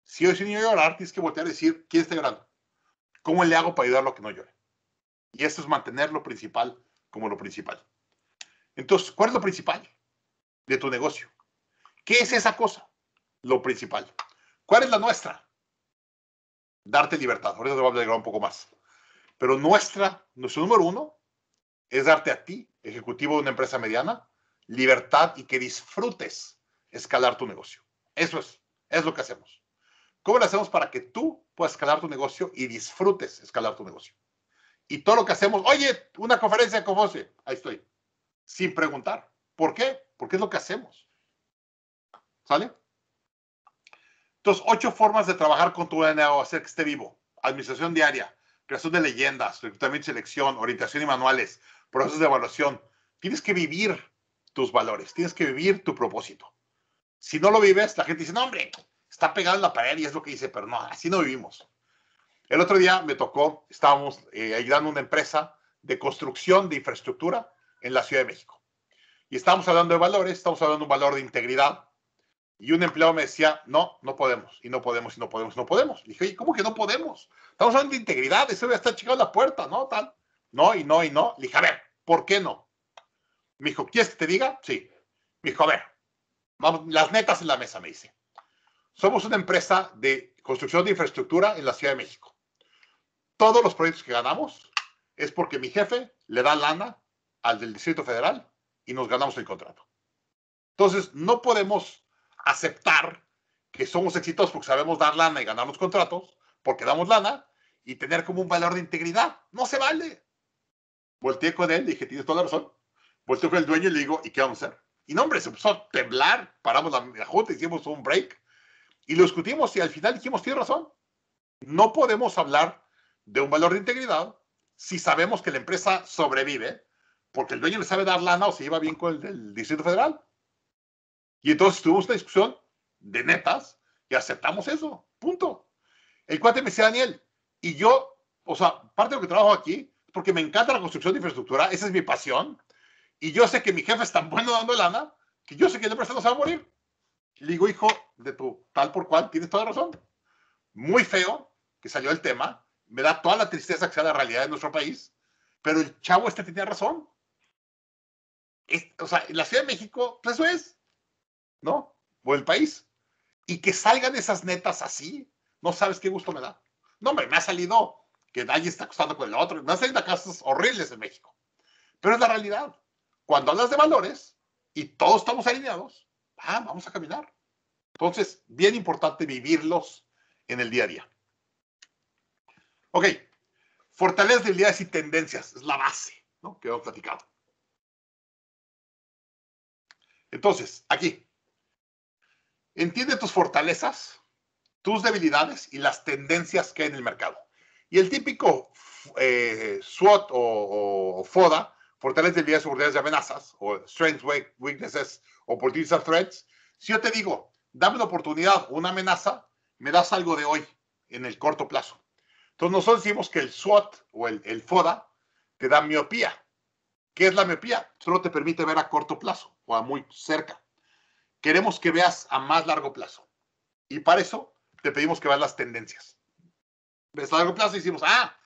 Si hoy un niño llorar, tienes que voltear a decir, ¿quién está llorando? ¿Cómo le hago para ayudarlo a que no llore? Y eso es mantener lo principal como lo principal. Entonces, ¿cuál es lo principal de tu negocio? ¿Qué es esa cosa? Lo principal. ¿Cuál es la nuestra? darte libertad. Ahorita te voy a hablar un poco más. Pero nuestra, nuestro número uno es darte a ti, ejecutivo de una empresa mediana, libertad y que disfrutes escalar tu negocio. Eso es, es lo que hacemos. ¿Cómo lo hacemos para que tú puedas escalar tu negocio y disfrutes escalar tu negocio? Y todo lo que hacemos, oye, una conferencia con José, ahí estoy, sin preguntar. ¿Por qué? Porque es lo que hacemos. ¿Sale? Entonces, ocho formas de trabajar con tu DNA o hacer que esté vivo. Administración diaria, creación de leyendas, reclutamiento y selección, orientación y manuales, procesos de evaluación. Tienes que vivir tus valores, tienes que vivir tu propósito. Si no lo vives, la gente dice, no, hombre, está pegado en la pared y es lo que dice, pero no, así no vivimos. El otro día me tocó, estábamos eh, ayudando a una empresa de construcción de infraestructura en la Ciudad de México. Y estábamos hablando de valores, estamos hablando de un valor de integridad, y un empleado me decía, no, no podemos, y no podemos, y no podemos, y no podemos. Y dije, Oye, ¿cómo que no podemos? Estamos hablando de integridad, ese debe estar chingado la puerta, ¿no? Tal. No, y no, y no. Le dije, a ver, ¿por qué no? Me dijo, ¿quieres que te diga? Sí. Me dijo, a ver, vamos, las netas en la mesa, me dice. Somos una empresa de construcción de infraestructura en la Ciudad de México. Todos los proyectos que ganamos es porque mi jefe le da lana al del Distrito Federal y nos ganamos el contrato. Entonces, no podemos aceptar que somos exitosos porque sabemos dar lana y ganar los contratos, porque damos lana, y tener como un valor de integridad. No se vale. Volteé con él, dije, tienes toda la razón. Volteé con el dueño y le digo, ¿y qué vamos a hacer? Y no, hombre, se empezó a temblar, paramos la, junta, hicimos un break y lo discutimos y al final dijimos, tienes razón. No podemos hablar de un valor de integridad si sabemos que la empresa sobrevive porque el dueño le sabe dar lana o se lleva bien con el del Distrito Federal. Y entonces tuvimos una discusión de netas y aceptamos eso, punto. El cuate me decía, Daniel, y yo, o sea, parte de lo que trabajo aquí, porque me encanta la construcción de infraestructura, esa es mi pasión, y yo sé que mi jefe es tan bueno dando lana, que yo sé que el empresario se va a morir. Le digo, hijo, de tu tal por cual, tienes toda razón. Muy feo que salió el tema, me da toda la tristeza que sea la realidad de nuestro país, pero el chavo este tenía razón. o sea, en la Ciudad de México, pues eso es. ¿no? O el país. Y que salgan esas netas así, no sabes qué gusto me da. No, hombre, me ha salido que nadie está acostando con el otro, me han salido casas horribles en México. Pero es la realidad. Cuando hablas de valores y todos estamos alineados, ah, vamos a caminar. Entonces, bien importante vivirlos en el día a día. Ok, fortalezas, debilidades y tendencias, es la base ¿no? que platicado. Entonces, aquí, Entiende tus fortalezas, tus debilidades y las tendencias que hay en el mercado. Y el típico eh, SWOT o, FODA, fortalezas, debilidades, oportunidades y amenazas, o strengths, weaknesses, opportunities and threats, si yo te digo, dame una oportunidad, una amenaza, me das algo de hoy, en el corto plazo. Entonces nosotros decimos que el SWOT o el, el FODA te da miopía. ¿Qué es la miopía? Solo te permite ver a corto plazo o a muy cerca. Queremos que veas a más largo plazo. Y para eso te pedimos que veas las tendencias. Ves a largo plazo y decimos, ah,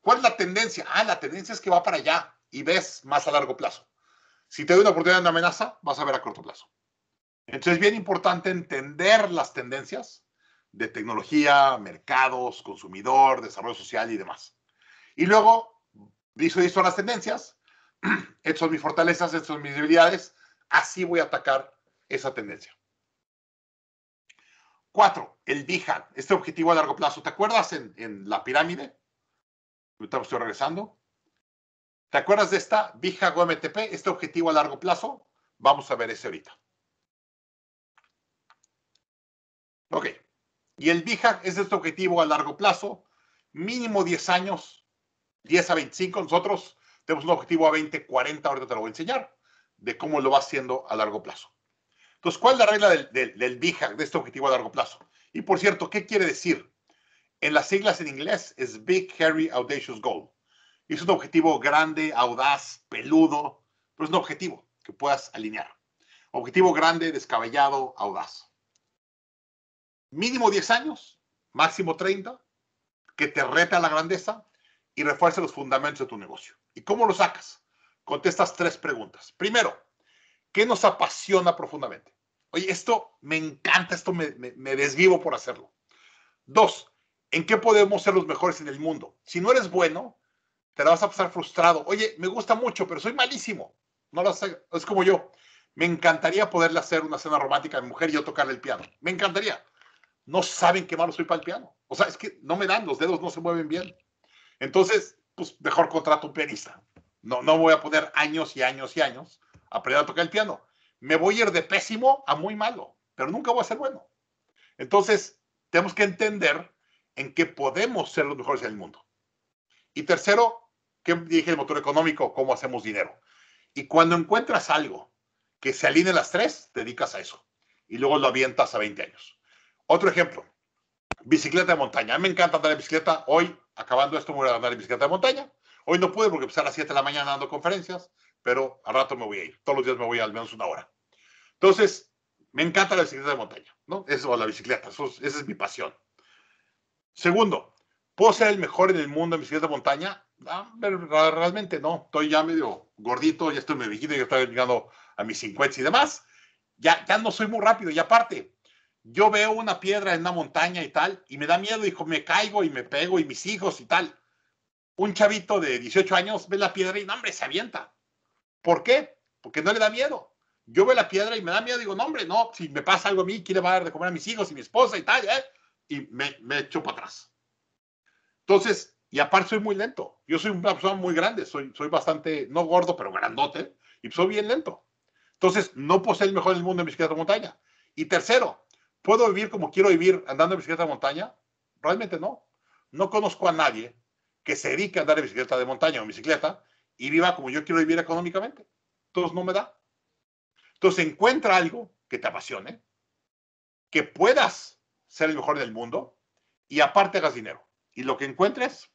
¿cuál es la tendencia? Ah, la tendencia es que va para allá y ves más a largo plazo. Si te doy una oportunidad de amenaza, vas a ver a corto plazo. Entonces es bien importante entender las tendencias de tecnología, mercados, consumidor, desarrollo social y demás. Y luego, visto y son las tendencias, estas son mis fortalezas, estas son mis debilidades, así voy a atacar esa tendencia. Cuatro, el DIHAD, este objetivo a largo plazo. ¿Te acuerdas en, la pirámide? Ahorita estoy regresando. ¿Te acuerdas de esta o OMTP, este objetivo a largo plazo? Vamos a ver ese ahorita. Ok. Y el DIHAC es este objetivo a largo plazo, mínimo 10 años, 10 a 25. Nosotros tenemos un objetivo a 20, 40, ahorita te lo voy a enseñar, de cómo lo va haciendo a largo plazo. Entonces, ¿cuál es la regla del, del, de este objetivo a largo plazo? Y por cierto, ¿qué quiere decir? En las siglas en inglés es Big, Hairy, Audacious Goal. Y es un objetivo grande, audaz, peludo, pero es un objetivo que puedas alinear. Objetivo grande, descabellado, audaz. Mínimo 10 años, máximo 30, que te reta la grandeza y refuerce los fundamentos de tu negocio. ¿Y cómo lo sacas? Contestas tres preguntas. Primero, ¿qué nos apasiona profundamente? Oye, esto me encanta, esto me, desvivo por hacerlo. Dos, ¿en qué podemos ser los mejores en el mundo? Si no eres bueno, te la vas a pasar frustrado. Oye, me gusta mucho, pero soy malísimo. No lo sé, es como yo. Me encantaría poderle hacer una cena romántica a mi mujer y yo tocarle el piano. Me encantaría. No saben qué malo soy para el piano. O sea, es que no me dan, los dedos no se mueven bien. Entonces, pues mejor contrato un pianista. No, no voy a poner años y años y años a aprender a tocar el piano me voy a ir de pésimo a muy malo, pero nunca voy a ser bueno. Entonces, tenemos que entender en qué podemos ser los mejores en el mundo. Y tercero, ¿qué dije el motor económico, cómo hacemos dinero. Y cuando encuentras algo que se alinee las tres, te dedicas a eso. Y luego lo avientas a 20 años. Otro ejemplo, bicicleta de montaña. A mí me encanta andar en bicicleta. Hoy, acabando esto, me voy a andar en bicicleta de montaña. Hoy no pude porque empezar pues, a las 7 de la mañana dando conferencias, pero al rato me voy a ir. Todos los días me voy al menos una hora. Entonces, me encanta la bicicleta de montaña, ¿no? Eso, la bicicleta, eso, esa es mi pasión. Segundo, ¿puedo ser el mejor en el mundo en bicicleta de montaña? Ah, realmente no, estoy ya medio gordito, ya estoy medio viejito, ya estoy llegando a mis 50 y demás. Ya, ya no soy muy rápido y aparte, yo veo una piedra en una montaña y tal, y me da miedo, y me caigo y me pego y mis hijos y tal. Un chavito de 18 años ve la piedra y, no, hombre, se avienta. ¿Por qué? Porque no le da miedo yo veo la piedra y me da miedo, digo, no, hombre, no, si me pasa algo a mí, ¿quién le va a dar de comer a mis hijos y mi esposa y tal? Eh? Y me, me echo para atrás. Entonces, y aparte soy muy lento. Yo soy una persona muy grande, soy, soy bastante, no gordo, pero grandote, y soy bien lento. Entonces, no posee el mejor del mundo en bicicleta de montaña. Y tercero, ¿puedo vivir como quiero vivir andando en bicicleta de montaña? Realmente no. No conozco a nadie que se dedique a andar en bicicleta de montaña o en bicicleta y viva como yo quiero vivir económicamente. Entonces, no me da. Entonces encuentra algo que te apasione, que puedas ser el mejor del mundo y aparte hagas dinero. Y lo que encuentres,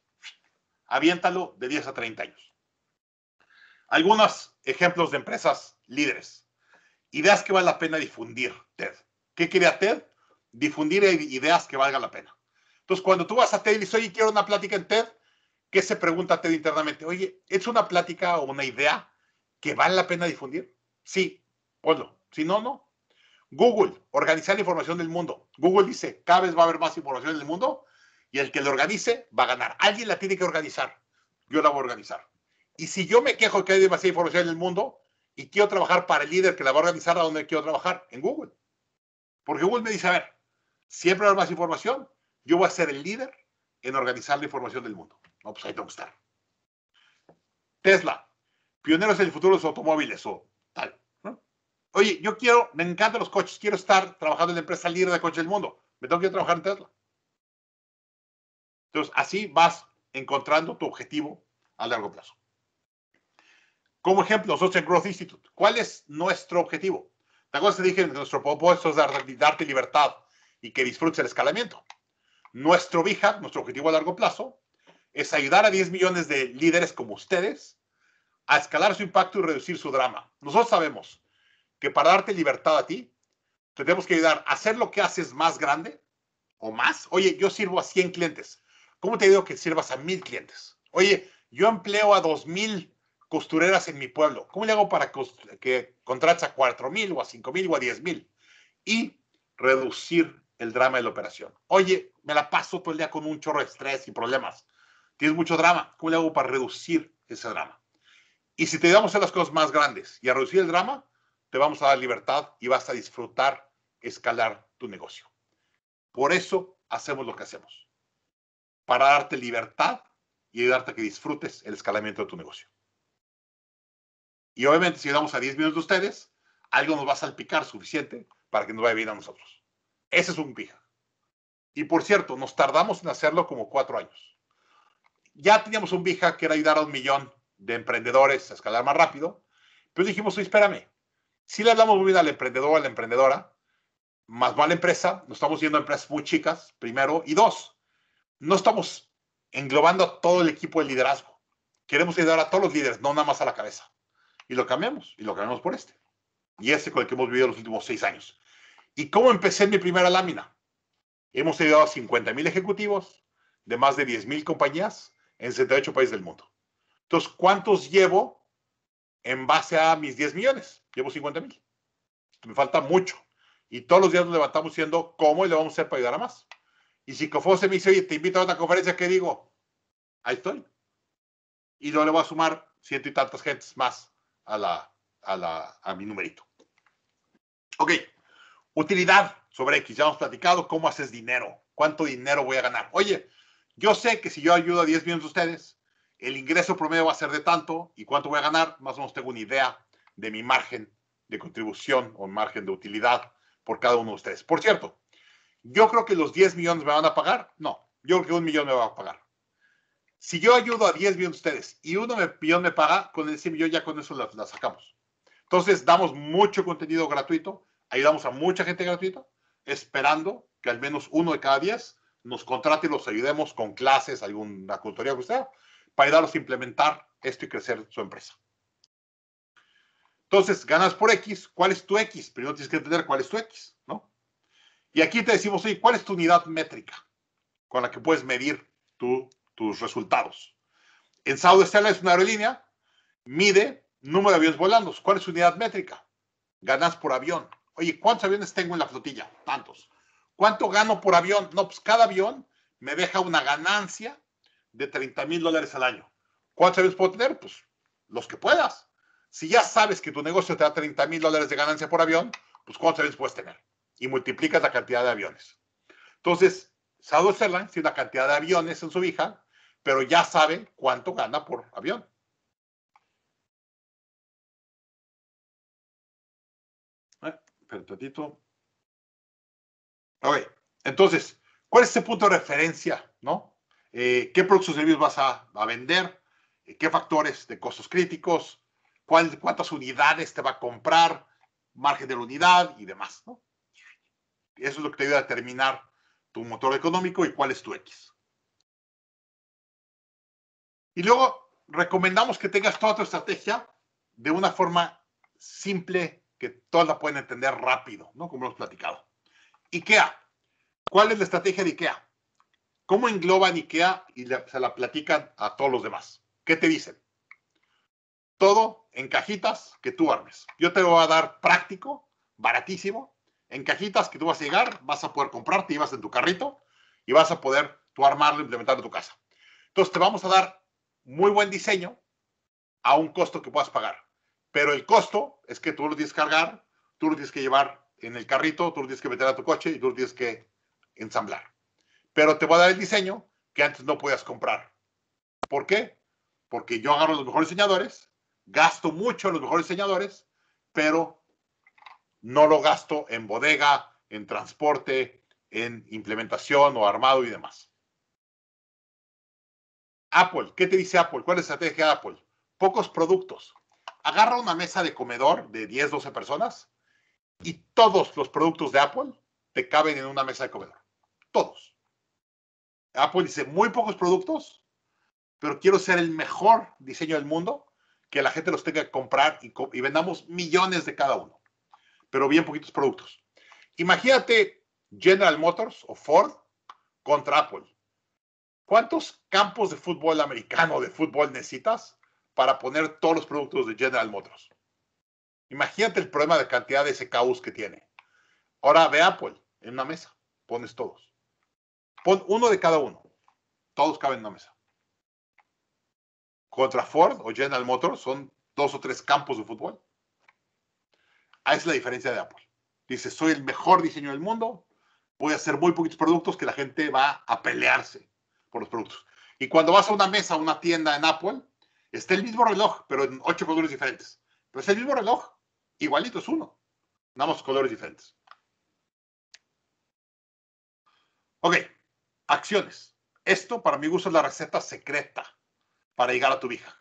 aviéntalo de 10 a 30 años. Algunos ejemplos de empresas líderes. Ideas que vale la pena difundir, TED. ¿Qué quiere TED? Difundir ideas que valgan la pena. Entonces, cuando tú vas a TED y dices, oye, quiero una plática en TED, ¿qué se pregunta TED internamente? Oye, ¿es una plática o una idea que vale la pena difundir? Sí, Ponlo. Si no, no. Google, organizar la información del mundo. Google dice, cada vez va a haber más información en el mundo y el que la organice va a ganar. Alguien la tiene que organizar. Yo la voy a organizar. Y si yo me quejo que hay demasiada información en el mundo y quiero trabajar para el líder que la va a organizar, ¿a dónde quiero trabajar? En Google. Porque Google me dice, a ver, siempre va a haber más información, yo voy a ser el líder en organizar la información del mundo. No, pues ahí tengo que estar. Tesla, pioneros en el futuro de los automóviles o Oye, yo quiero, me encantan los coches, quiero estar trabajando en la empresa líder de coches del mundo. Me tengo que trabajar en Tesla. Entonces, así vas encontrando tu objetivo a largo plazo. Como ejemplo, Social Growth Institute, ¿cuál es nuestro objetivo? ¿Te acuerdas que dije nuestro propósito es darte, libertad y que disfrutes el escalamiento? Nuestro nuestro objetivo a largo plazo, es ayudar a 10 millones de líderes como ustedes a escalar su impacto y reducir su drama. Nosotros sabemos que para darte libertad a ti, te tenemos que ayudar a hacer lo que haces más grande o más. Oye, yo sirvo a 100 clientes. ¿Cómo te digo que sirvas a 1000 clientes? Oye, yo empleo a 2000 costureras en mi pueblo. ¿Cómo le hago para que contrates a 4000 o a 5000 o a 10000? Y reducir el drama de la operación. Oye, me la paso todo el día con un chorro de estrés y problemas. Tienes mucho drama. ¿Cómo le hago para reducir ese drama? Y si te ayudamos a hacer las cosas más grandes y a reducir el drama, te vamos a dar libertad y vas a disfrutar escalar tu negocio. Por eso hacemos lo que hacemos, para darte libertad y ayudarte a que disfrutes el escalamiento de tu negocio. Y obviamente si damos a 10 minutos de ustedes, algo nos va a salpicar suficiente para que nos vaya bien a nosotros. Ese es un pija. Y por cierto, nos tardamos en hacerlo como cuatro años. Ya teníamos un bija que era ayudar a un millón de emprendedores a escalar más rápido, pero dijimos, espérame, si le hablamos muy bien al emprendedor, a la emprendedora, más mal empresa, nos estamos yendo a empresas muy chicas, primero, y dos, no estamos englobando a todo el equipo de liderazgo. Queremos ayudar a todos los líderes, no nada más a la cabeza. Y lo cambiamos, y lo cambiamos por este. Y este con el que hemos vivido los últimos seis años. ¿Y cómo empecé mi primera lámina? Hemos ayudado a 50 mil ejecutivos de más de 10 mil compañías en 78 países del mundo. Entonces, ¿cuántos llevo en base a mis 10 millones? llevo 50 mil. Me falta mucho. Y todos los días nos levantamos diciendo cómo y le vamos a hacer para ayudar a más. Y si se me dice, oye, te invito a otra conferencia, ¿qué digo? Ahí estoy. Y yo le voy a sumar ciento y tantas gentes más a, la, a, la, a mi numerito. Ok, utilidad sobre X. Ya hemos platicado cómo haces dinero, cuánto dinero voy a ganar. Oye, yo sé que si yo ayudo a 10 millones de ustedes, el ingreso promedio va a ser de tanto y cuánto voy a ganar, más o menos tengo una idea de mi margen de contribución o margen de utilidad por cada uno de ustedes. Por cierto, yo creo que los 10 millones me van a pagar. No, yo creo que un millón me va a pagar. Si yo ayudo a 10 millones de ustedes y uno millón me paga, con el millón millones ya con eso la, sacamos. Entonces, damos mucho contenido gratuito, ayudamos a mucha gente gratuita, esperando que al menos uno de cada 10 nos contrate y los ayudemos con clases, alguna consultoría que usted, para ayudarlos a implementar esto y crecer su empresa. Entonces, ganas por X, ¿cuál es tu X? Primero tienes que entender cuál es tu X, ¿no? Y aquí te decimos, oye, ¿cuál es tu unidad métrica con la que puedes medir tus resultados? En Southwest es una aerolínea mide número de aviones volando. ¿Cuál es su unidad métrica? Ganas por avión. Oye, ¿cuántos aviones tengo en la flotilla? Tantos. ¿Cuánto gano por avión? No, pues cada avión me deja una ganancia de 30 mil dólares al año. ¿Cuántos aviones puedo tener? Pues los que puedas. Si ya sabes que tu negocio te da 30 mil dólares de ganancia por avión, pues ¿cuántos aviones puedes tener? Y multiplicas la cantidad de aviones. Entonces, Southwest Airlines tiene una cantidad de aviones en su hija pero ya sabe cuánto gana por avión. Ah, Espera un Ok, entonces, ¿cuál es ese punto de referencia? ¿no? Eh, ¿Qué productos o servicios vas a vender? Eh, ¿Qué factores de costos críticos? cuántas unidades te va a comprar, margen de la unidad y demás. Eso es lo que te ayuda a determinar tu motor económico y cuál es tu X. Y luego recomendamos que tengas toda tu estrategia de una forma simple, que todas la pueden entender rápido, ¿no? Como hemos platicado. IKEA. ¿Cuál es la estrategia de IKEA? ¿Cómo engloban IKEA y se la platican a todos los demás? ¿Qué te dicen? Todo en cajitas que tú armes. Yo te voy a dar práctico, baratísimo, en cajitas que tú vas a llegar, vas a poder comprar, te ibas en tu carrito y vas a poder tú armarlo, e implementarlo en tu casa. Entonces te vamos a dar muy buen diseño a un costo que puedas pagar. Pero el costo es que tú lo tienes que cargar, tú lo tienes que llevar en el carrito, tú lo tienes que meter a tu coche y tú lo tienes que ensamblar. Pero te voy a dar el diseño que antes no podías comprar. ¿Por qué? Porque yo agarro los mejores diseñadores gasto mucho en los mejores diseñadores, pero no lo gasto en bodega, en transporte, en implementación o armado y demás. Apple, ¿qué te dice Apple? ¿Cuál es la estrategia de Apple? Pocos productos. Agarra una mesa de comedor de 10, 12 personas y todos los productos de Apple te caben en una mesa de comedor. Todos. Apple dice muy pocos productos, pero quiero ser el mejor diseño del mundo que la gente los tenga que comprar y, vendamos millones de cada uno, pero bien poquitos productos. Imagínate General Motors o Ford contra Apple. ¿Cuántos campos de fútbol americano, de fútbol necesitas para poner todos los productos de General Motors? Imagínate el problema de cantidad de SKUs que tiene. Ahora ve Apple en una mesa, pones todos. Pon uno de cada uno. Todos caben en una mesa contra Ford o General Motors son dos o tres campos de fútbol. Ahí es la diferencia de Apple. Dice, soy el mejor diseño del mundo, voy a hacer muy poquitos productos que la gente va a pelearse por los productos. Y cuando vas a una mesa, a una tienda en Apple, está el mismo reloj, pero en ocho colores diferentes. Pero es el mismo reloj, igualito es uno, Damos colores diferentes. Ok, acciones. Esto para mi gusto es la receta secreta para llegar a tu hija.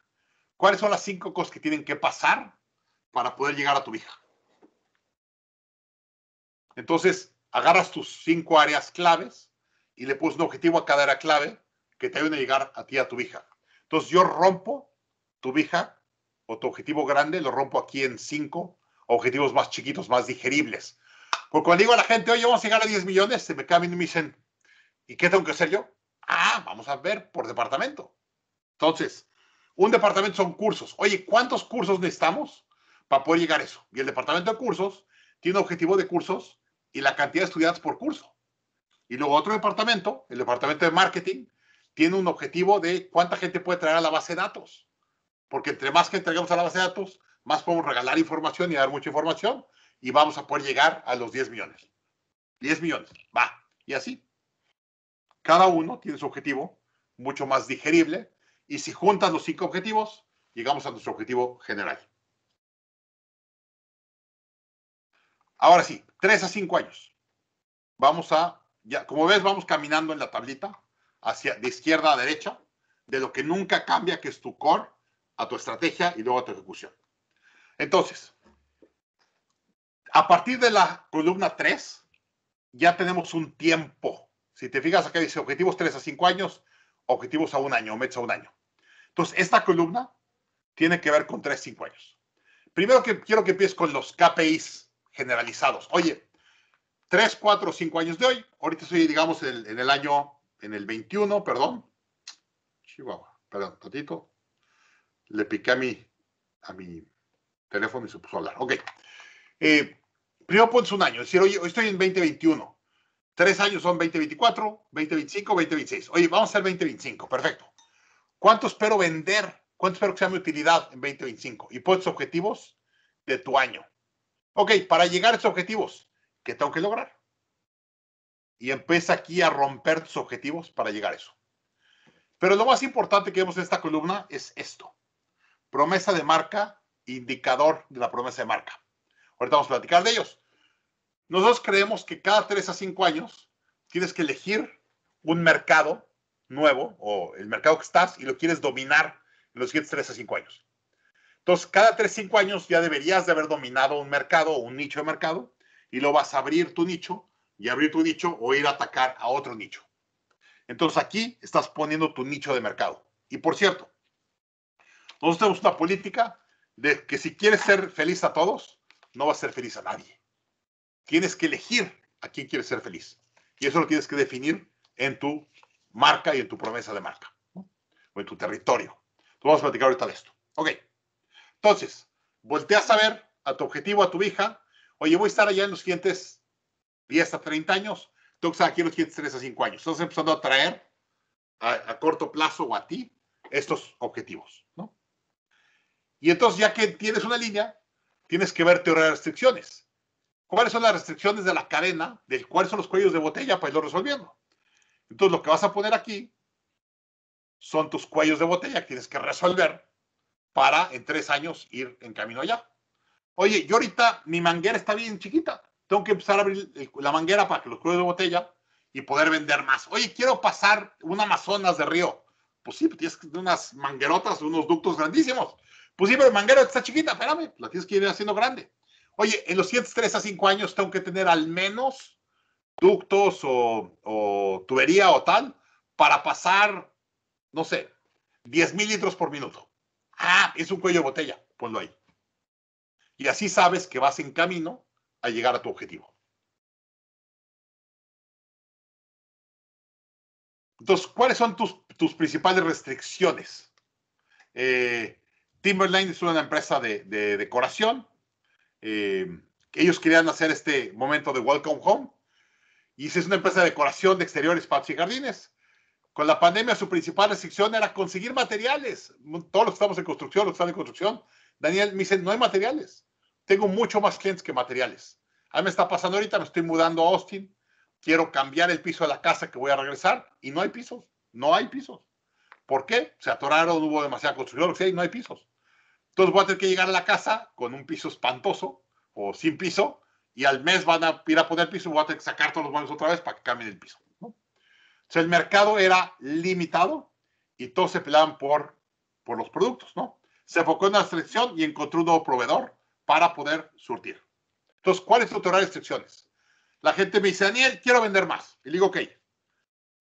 ¿Cuáles son las cinco cosas que tienen que pasar para poder llegar a tu hija? Entonces, agarras tus cinco áreas claves y le pones un objetivo a cada área clave que te ayude a llegar a ti, a tu hija. Entonces, yo rompo tu hija o tu objetivo grande, lo rompo aquí en cinco objetivos más chiquitos, más digeribles. Porque cuando digo a la gente, oye, vamos a llegar a 10 millones, se me cambian y me dicen, ¿y qué tengo que hacer yo? Ah, vamos a ver por departamento. Entonces, un departamento son cursos. Oye, ¿cuántos cursos necesitamos para poder llegar a eso? Y el departamento de cursos tiene un objetivo de cursos y la cantidad de estudiantes por curso. Y luego otro departamento, el departamento de marketing, tiene un objetivo de cuánta gente puede traer a la base de datos. Porque entre más que entregamos a la base de datos, más podemos regalar información y dar mucha información y vamos a poder llegar a los 10 millones. 10 millones, va. Y así. Cada uno tiene su objetivo mucho más digerible y si juntas los cinco objetivos, llegamos a nuestro objetivo general. Ahora sí, tres a cinco años. Vamos a, ya, como ves, vamos caminando en la tablita hacia de izquierda a derecha, de lo que nunca cambia, que es tu core, a tu estrategia y luego a tu ejecución. Entonces, a partir de la columna 3, ya tenemos un tiempo. Si te fijas acá dice objetivos tres a cinco años, objetivos a un año, metas a un año. Entonces, esta columna tiene que ver con 3, 5 años. Primero que quiero que empieces con los KPIs generalizados. Oye, 3, 4, cinco años de hoy. Ahorita estoy, digamos, en el, año, en el 21, perdón. Chihuahua, perdón, tantito. Le piqué a mi, a mi teléfono y se puso a hablar. Ok. Eh, primero pones un año. Es decir, oye, hoy estoy en 2021. Tres años son 2024, 2025, 2026. Oye, vamos a ser 2025. Perfecto. ¿Cuánto espero vender? ¿Cuánto espero que sea mi utilidad en 2025? Y pon objetivos de tu año. Ok, para llegar a esos objetivos, ¿qué tengo que lograr? Y empieza aquí a romper tus objetivos para llegar a eso. Pero lo más importante que vemos en esta columna es esto. Promesa de marca, indicador de la promesa de marca. Ahorita vamos a platicar de ellos. Nosotros creemos que cada 3 a 5 años tienes que elegir un mercado nuevo o el mercado que estás y lo quieres dominar en los siguientes 3 a 5 años. Entonces, cada 3 a 5 años ya deberías de haber dominado un mercado o un nicho de mercado y lo vas a abrir tu nicho y abrir tu nicho o ir a atacar a otro nicho. Entonces, aquí estás poniendo tu nicho de mercado. Y por cierto, nosotros tenemos una política de que si quieres ser feliz a todos, no vas a ser feliz a nadie. Tienes que elegir a quién quieres ser feliz. Y eso lo tienes que definir en tu marca y en tu promesa de marca, o en tu territorio. Entonces vamos a platicar ahorita de esto. Ok. Entonces, volteas a ver a tu objetivo, a tu hija. Oye, voy a estar allá en los siguientes 10 a 30 años. Tengo que estar aquí en los siguientes 3 a 5 años. Entonces empezando a traer a, corto plazo o a ti estos objetivos, ¿no? Y entonces, ya que tienes una línea, tienes que verte las restricciones. ¿Cuáles son las restricciones de la cadena? Del, ¿Cuáles son los cuellos de botella para irlo resolviendo? Entonces lo que vas a poner aquí son tus cuellos de botella que tienes que resolver para en tres años ir en camino allá. Oye, yo ahorita mi manguera está bien chiquita. Tengo que empezar a abrir la manguera para que los cuellos de botella y poder vender más. Oye, quiero pasar un Amazonas de río. Pues sí, tienes unas manguerotas, unos ductos grandísimos. Pues sí, pero el manguero está chiquita, espérame, la tienes que ir haciendo grande. Oye, en los siguientes tres a cinco años tengo que tener al menos ductos o, tubería o tal para pasar, no sé, 10 mil litros por minuto. Ah, es un cuello de botella, ponlo ahí. Y así sabes que vas en camino a llegar a tu objetivo. Entonces, ¿cuáles son tus, principales restricciones? Eh, Timberline es una empresa de, decoración. Eh, ellos querían hacer este momento de Welcome Home y es una empresa de decoración de exteriores, patios y jardines. Con la pandemia, su principal restricción era conseguir materiales. Todos los que estamos en construcción, los que están en construcción, Daniel me dice, no hay materiales. Tengo mucho más clientes que materiales. A mí me está pasando ahorita, me estoy mudando a Austin, quiero cambiar el piso de la casa que voy a regresar y no hay pisos, no hay pisos. ¿Por qué? Se atoraron, hubo demasiada construcción, lo sea, no hay pisos. Entonces voy a tener que llegar a la casa con un piso espantoso o sin piso y al mes van a ir a poner piso y voy a tener que sacar todos los muebles otra vez para que cambien el piso. ¿no? Entonces el mercado era limitado y todos se peleaban por, por los productos, ¿no? Se enfocó en la restricción y encontró un nuevo proveedor para poder surtir. Entonces, cuáles es las excepciones? restricciones? La gente me dice, Daniel, quiero vender más. Y le digo, ok,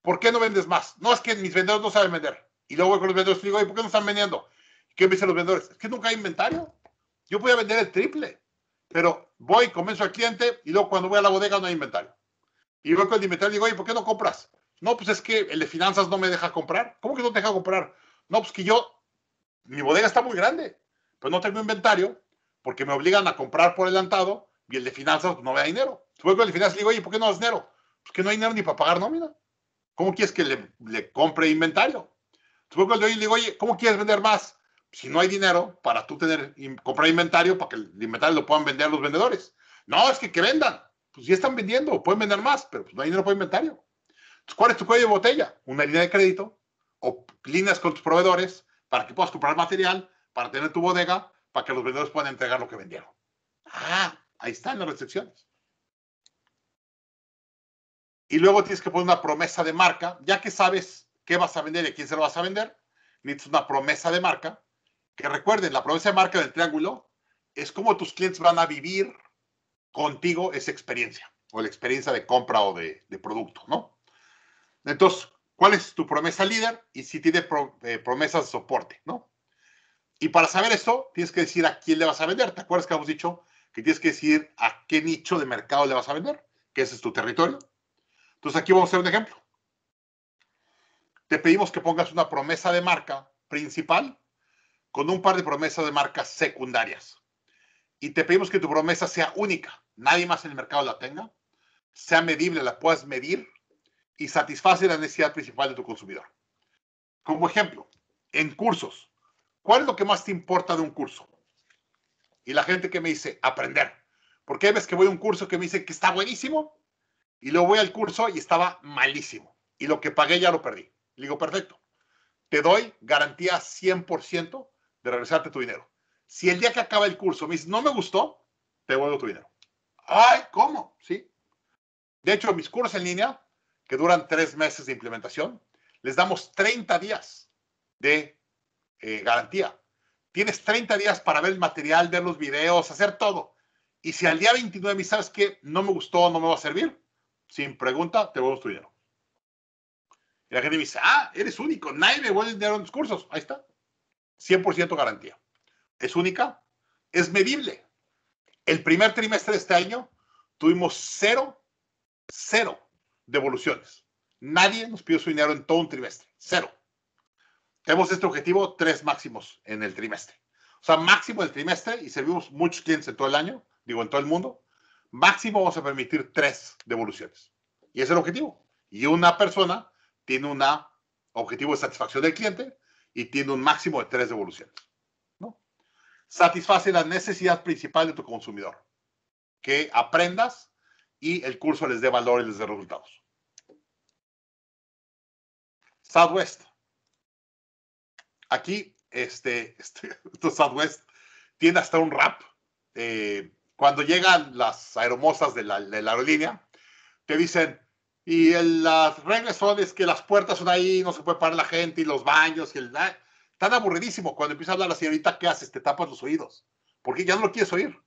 ¿por qué no vendes más? No, es que mis vendedores no saben vender. Y luego con los vendedores digo, por qué no están vendiendo? qué me dicen los vendedores? Es que nunca hay inventario. Yo voy a vender el triple. Pero voy, convenzo al cliente y luego cuando voy a la bodega no hay inventario. Y voy con el inventario y digo, oye, ¿por qué no compras? No, pues es que el de finanzas no me deja comprar. ¿Cómo que no te deja comprar? No, pues que yo, mi bodega está muy grande, pero no tengo inventario porque me obligan a comprar por adelantado y el de finanzas no me da dinero. Voy con el de finanzas y digo, oye, ¿por qué no das dinero? Pues que no hay dinero ni para pagar nómina. ¿Cómo quieres que le, compre inventario? Voy con el de hoy le digo, oye, ¿cómo quieres vender más? si no hay dinero para tú tener, comprar inventario para que el inventario lo puedan vender los vendedores. No, es que que vendan. Pues ya están vendiendo, pueden vender más, pero pues no hay dinero para inventario. Entonces, ¿cuál es tu cuello de botella? Una línea de crédito o líneas con tus proveedores para que puedas comprar material, para tener tu bodega, para que los vendedores puedan entregar lo que vendieron. Ah, ahí están las restricciones. Y luego tienes que poner una promesa de marca, ya que sabes qué vas a vender y a quién se lo vas a vender, necesitas una promesa de marca que recuerden, la promesa de marca del triángulo es cómo tus clientes van a vivir contigo esa experiencia o la experiencia de compra o de, producto, ¿no? Entonces, ¿cuál es tu promesa líder? Y si tiene eh, promesas de soporte, ¿no? Y para saber esto tienes que decir a quién le vas a vender. ¿Te acuerdas que hemos dicho que tienes que decir a qué nicho de mercado le vas a vender? Que ese es tu territorio. Entonces, aquí vamos a hacer un ejemplo. Te pedimos que pongas una promesa de marca principal con un par de promesas de marcas secundarias. Y te pedimos que tu promesa sea única, nadie más en el mercado la tenga, sea medible, la puedas medir y satisface la necesidad principal de tu consumidor. Como ejemplo, en cursos, ¿cuál es lo que más te importa de un curso? Y la gente que me dice, aprender. Porque hay veces que voy a un curso que me dice que está buenísimo y luego voy al curso y estaba malísimo. Y lo que pagué ya lo perdí. Le digo, perfecto. Te doy garantía 100% de regresarte tu dinero. Si el día que acaba el curso me dices, no me gustó, te vuelvo tu dinero. Ay, ¿cómo? Sí. De hecho, mis cursos en línea, que duran tres meses de implementación, les damos 30 días de eh, garantía. Tienes 30 días para ver el material, ver los videos, hacer todo. Y si al día 29 me sabes que no me gustó, no me va a servir, sin pregunta, te vuelvo tu dinero. Y la gente me dice, ah, eres único, nadie me vuelve a dinero en los cursos. Ahí está. 100% garantía. Es única, es medible. El primer trimestre de este año tuvimos cero, cero devoluciones. Nadie nos pidió su dinero en todo un trimestre, cero. Tenemos este objetivo, tres máximos en el trimestre. O sea, máximo del trimestre y servimos muchos clientes en todo el año, digo, en todo el mundo. Máximo vamos a permitir tres devoluciones. Y ese es el objetivo. Y una persona tiene un objetivo de satisfacción del cliente y tiene un máximo de tres devoluciones. ¿no? Satisface la necesidad principal de tu consumidor, que aprendas y el curso les dé valor y les dé resultados. Southwest. Aquí, este, este, Southwest tiene hasta un rap. Eh, cuando llegan las aeromosas de la, de la aerolínea, te dicen, y las reglas son es que las puertas son ahí, no se puede parar la gente y los baños y el... Ah, tan aburridísimo cuando empieza a hablar la señorita, ¿qué haces? Te tapas los oídos, porque ya no lo quieres oír.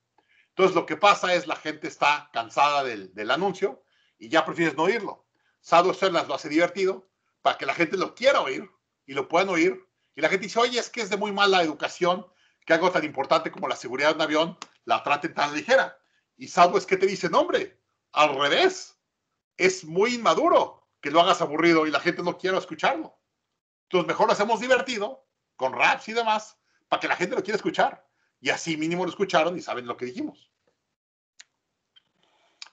Entonces lo que pasa es la gente está cansada del, del anuncio y ya prefieres no oírlo. Sado Sternas lo hace divertido para que la gente lo quiera oír y lo puedan oír. Y la gente dice, oye, es que es de muy mala educación que algo tan importante como la seguridad de un avión la traten tan ligera. Y salvo es que te no, hombre, al revés es muy inmaduro que lo hagas aburrido y la gente no quiera escucharlo. Entonces, mejor lo hacemos divertido, con raps y demás, para que la gente lo quiera escuchar. Y así mínimo lo escucharon y saben lo que dijimos.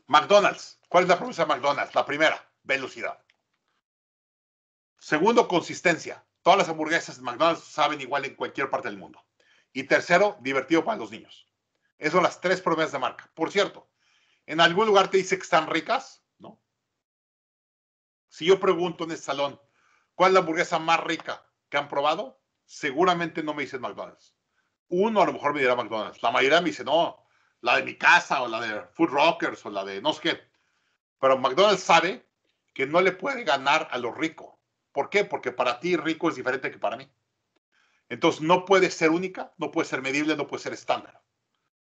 McDonald's. ¿Cuál es la promesa de McDonald's? La primera, velocidad. Segundo, consistencia. Todas las hamburguesas de McDonald's saben igual en cualquier parte del mundo. Y tercero, divertido para los niños. Esas son las tres promesas de marca. Por cierto, en algún lugar te dice que están ricas, si yo pregunto en el este salón, ¿cuál es la hamburguesa más rica que han probado? Seguramente no me dicen McDonald's. Uno a lo mejor me dirá McDonald's. La mayoría me dice, no, la de mi casa o la de Food Rockers o la de no sé qué. Pero McDonald's sabe que no le puede ganar a lo rico. ¿Por qué? Porque para ti rico es diferente que para mí. Entonces no puede ser única, no puede ser medible, no puede ser estándar.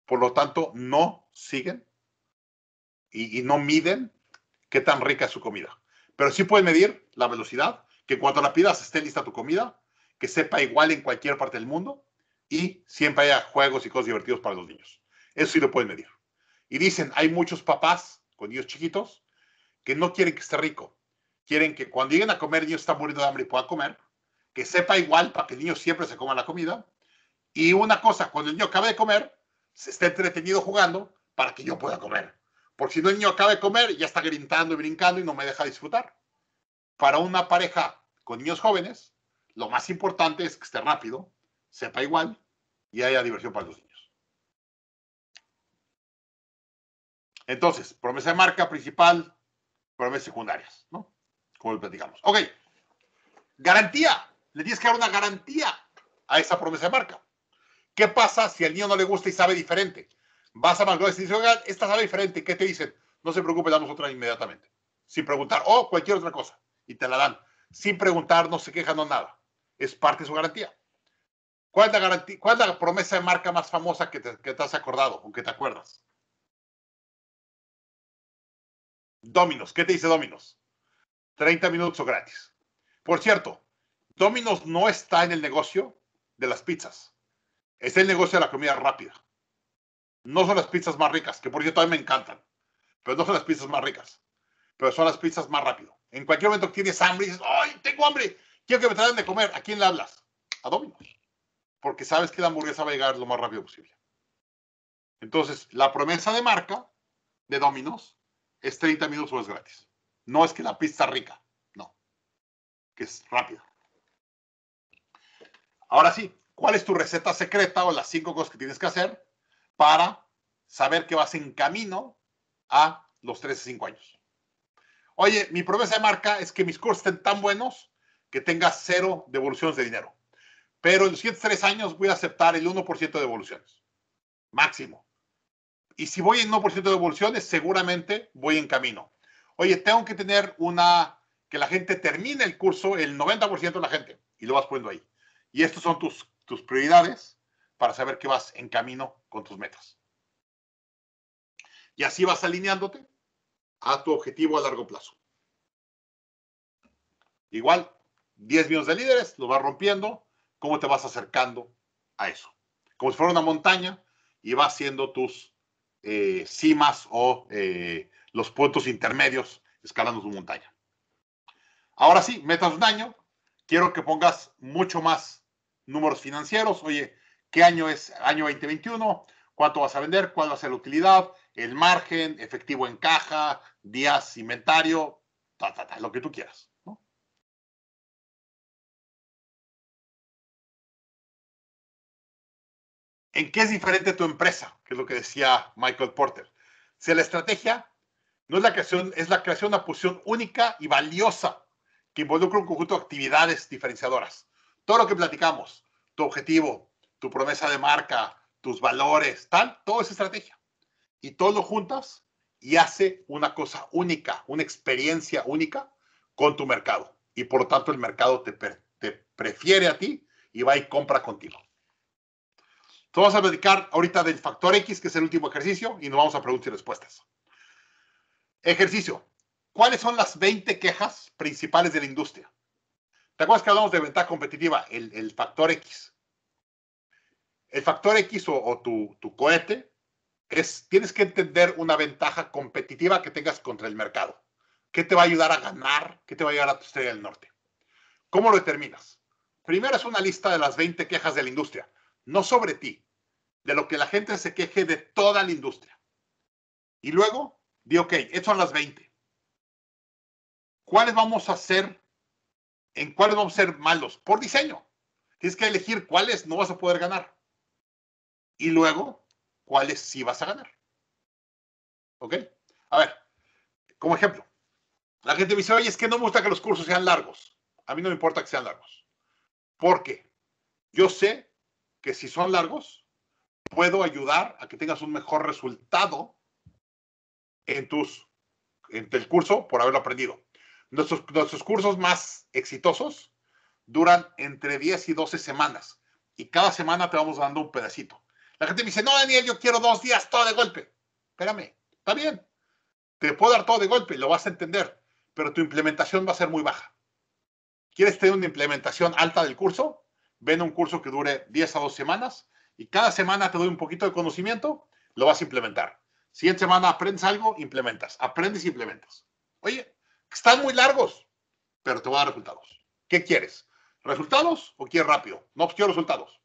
Por lo tanto, no siguen y no miden qué tan rica es su comida. Pero sí puedes medir la velocidad, que cuando la pidas esté lista tu comida, que sepa igual en cualquier parte del mundo y siempre haya juegos y cosas divertidos para los niños. Eso sí lo pueden medir. Y dicen, hay muchos papás con niños chiquitos que no quieren que esté rico. Quieren que cuando lleguen a comer, el niño está muriendo de hambre y pueda comer, que sepa igual para que el niño siempre se coma la comida. Y una cosa, cuando el niño acabe de comer, se esté entretenido jugando para que yo pueda comer. Porque si no, el niño acaba de comer, ya está gritando y brincando y no me deja disfrutar. Para una pareja con niños jóvenes, lo más importante es que esté rápido, sepa igual y haya diversión para los niños. Entonces, promesa de marca principal, promesas secundarias, ¿no? Como lo platicamos. Ok. Garantía. Le tienes que dar una garantía a esa promesa de marca. ¿Qué pasa si al niño no le gusta y sabe diferente? Vas a McDonald's y dices, oiga, esta sala diferente, ¿qué te dicen? No se preocupe, damos otra inmediatamente. Sin preguntar, o cualquier otra cosa. Y te la dan. Sin preguntar, no se quejan, no nada. Es parte de su garantía. ¿Cuál es la, garantía, cuál la promesa de marca más famosa que te, que te has acordado o que te acuerdas? Dominos. ¿Qué te dice Dominos? 30 minutos gratis. Por cierto, Dominos no está en el negocio de las pizzas. Es el negocio de la comida rápida. No son las pizzas más ricas, que por cierto a mí me encantan, pero no son las pizzas más ricas, pero son las pizzas más rápido. En cualquier momento que tienes hambre y dices, ¡ay, tengo hambre! Quiero que me traigan de comer. ¿A quién le hablas? A Domino's. Porque sabes que la hamburguesa va a llegar lo más rápido posible. Entonces, la promesa de marca de Domino's es 30 minutos o es gratis. No es que la pizza rica, no. Que es rápida. Ahora sí, ¿cuál es tu receta secreta o las cinco cosas que tienes que hacer para saber que vas en camino a los 13, 5 años. Oye, mi promesa de marca es que mis cursos estén tan buenos que tengas cero devoluciones de dinero. Pero en los siguientes 3 años voy a aceptar el 1% de devoluciones. Máximo. Y si voy en 1% de devoluciones, seguramente voy en camino. Oye, tengo que tener una, que la gente termine el curso, el 90% de la gente, y lo vas poniendo ahí. Y estas son tus, tus prioridades para saber que vas en camino con tus metas. Y así vas alineándote a tu objetivo a largo plazo. Igual, 10 millones de líderes, lo vas rompiendo, cómo te vas acercando a eso. Como si fuera una montaña y vas haciendo tus eh, cimas o eh, los puntos intermedios escalando tu montaña. Ahora sí, metas un año. Quiero que pongas mucho más números financieros. Oye, qué año es año 2021, cuánto vas a vender, cuál va a ser la utilidad, el margen, efectivo en caja, días, inventario, lo que tú quieras. ¿En qué es diferente tu empresa? Que es lo que decía Michael Porter. Si la estrategia no es la creación, es la creación de una posición única y valiosa que involucra un conjunto de actividades diferenciadoras. Todo lo que platicamos, tu objetivo, tu promesa de marca, tus valores, tal, todo es estrategia. Y todo lo juntas y hace una cosa única, una experiencia única con tu mercado. Y por lo tanto el mercado te, prefiere a ti y va y compra contigo. Entonces vamos a dedicar ahorita del factor X, que es el último ejercicio, y nos vamos a preguntas y respuestas. Ejercicio. ¿Cuáles son las 20 quejas principales de la industria? ¿Te acuerdas que hablamos de ventaja competitiva, el, el factor X? el factor X o, tu, cohete es, tienes que entender una ventaja competitiva que tengas contra el mercado. ¿Qué te va a ayudar a ganar? ¿Qué te va a ayudar a tu estrella del norte? ¿Cómo lo determinas? Primero es una lista de las 20 quejas de la industria, no sobre ti, de lo que la gente se queje de toda la industria. Y luego, di, ok, estas son las 20. ¿Cuáles vamos a hacer? ¿En cuáles vamos a ser malos? Por diseño. Tienes que elegir cuáles no vas a poder ganar y luego cuáles sí vas a ganar. ¿Ok? A ver, como ejemplo, la gente me dice, oye, es que no me gusta que los cursos sean largos. A mí no me importa que sean largos. Porque yo sé que si son largos, puedo ayudar a que tengas un mejor resultado en tus en el curso por haberlo aprendido. Nuestros, nuestros cursos más exitosos duran entre 10 y 12 semanas y cada semana te vamos dando un pedacito. La gente me dice, no, Daniel, yo quiero dos días todo de golpe. Espérame, está bien. Te puedo dar todo de golpe, lo vas a entender, pero tu implementación va a ser muy baja. ¿Quieres tener una implementación alta del curso? Ven un curso que dure 10 a 2 semanas y cada semana te doy un poquito de conocimiento, lo vas a implementar. Siguiente semana aprendes algo, implementas. Aprendes y implementas. Oye, están muy largos, pero te voy a dar resultados. ¿Qué quieres? ¿Resultados o quieres rápido? No, pues quiero resultados.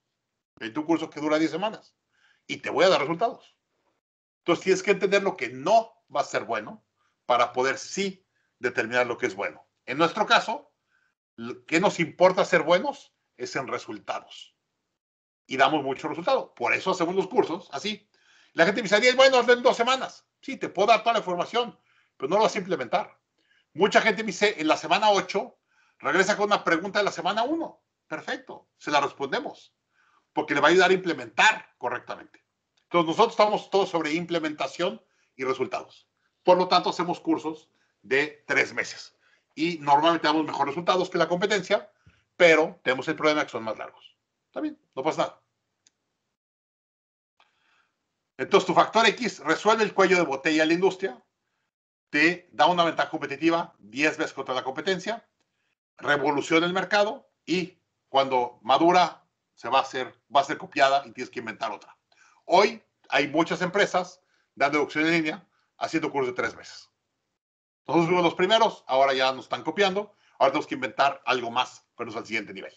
En tu curso que dura 10 semanas y te voy a dar resultados. Entonces tienes que entender lo que no va a ser bueno para poder sí determinar lo que es bueno. En nuestro caso, ¿qué nos importa ser buenos? Es en resultados. Y damos mucho resultado. Por eso hacemos los cursos así. La gente me dice, es bueno, en dos semanas. Sí, te puedo dar toda la información, pero no lo vas a implementar. Mucha gente me dice, en la semana 8, regresa con una pregunta de la semana 1. Perfecto, se la respondemos, porque le va a ayudar a implementar correctamente. Entonces, nosotros estamos todos sobre implementación y resultados. Por lo tanto, hacemos cursos de tres meses. Y normalmente damos mejores resultados que la competencia, pero tenemos el problema que son más largos. Está no pasa nada. Entonces, tu factor X resuelve el cuello de botella de la industria, te da una ventaja competitiva 10 veces contra la competencia, revoluciona el mercado y cuando madura se va a hacer, va a ser copiada y tienes que inventar otra. Hoy hay muchas empresas dando educación en línea haciendo cursos de tres meses. Nosotros fuimos los primeros, ahora ya nos están copiando, ahora tenemos que inventar algo más para al siguiente nivel.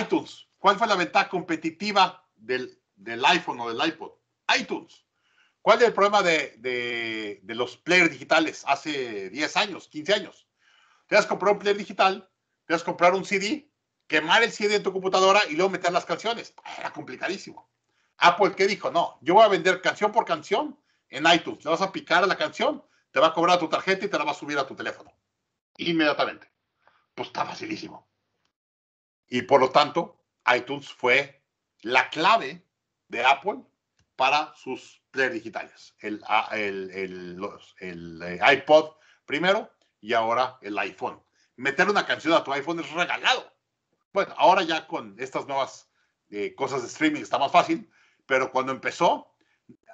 iTunes. ¿Cuál fue la ventaja competitiva del, iPhone o del iPod? iTunes. ¿Cuál es el problema de, de, los players digitales hace 10 años, 15 años? Te vas a comprar un player digital, te vas a comprar un CD quemar el CD en tu computadora y luego meter las canciones. Era complicadísimo. Apple, ¿qué dijo? No, yo voy a vender canción por canción en iTunes. Le vas a picar a la canción, te va a cobrar tu tarjeta y te la va a subir a tu teléfono. Inmediatamente. Pues está facilísimo. Y por lo tanto, iTunes fue la clave de Apple para sus players digitales. El, ah, el, eh, iPod primero y ahora el iPhone. Meter una canción a tu iPhone es regalado. Bueno, ahora ya con estas nuevas eh, cosas de streaming está más fácil, pero cuando empezó,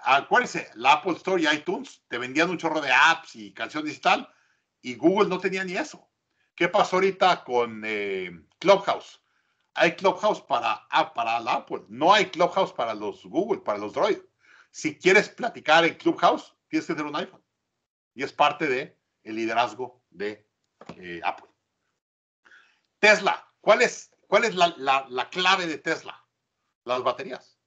acuérdense, la Apple Store y iTunes te vendían un chorro de apps y canciones y tal, y Google no tenía ni eso. ¿Qué pasó ahorita con eh, Clubhouse? Hay Clubhouse ah, para, la Apple, no hay Clubhouse para los Google, para los Droid. Si quieres platicar en Clubhouse, tienes que tener un iPhone. Y es parte del el liderazgo de eh, Apple. Tesla, ¿cuál es ¿Cuál es la, clave de Tesla? Las baterías.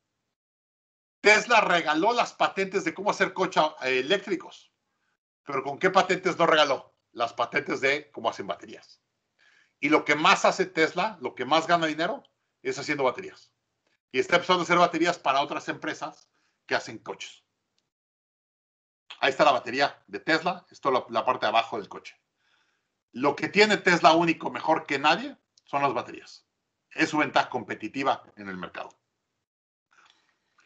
Tesla regaló las patentes de cómo hacer coches eh, eléctricos, pero ¿con qué patentes no regaló? Las patentes de cómo hacen baterías. Y lo que más hace Tesla, lo que más gana dinero, es haciendo baterías. Y está empezando a hacer baterías para otras empresas que hacen coches. Ahí está la batería de Tesla, esto es la parte de abajo del coche. Lo que tiene Tesla único mejor que nadie son las baterías es su ventaja competitiva en el mercado.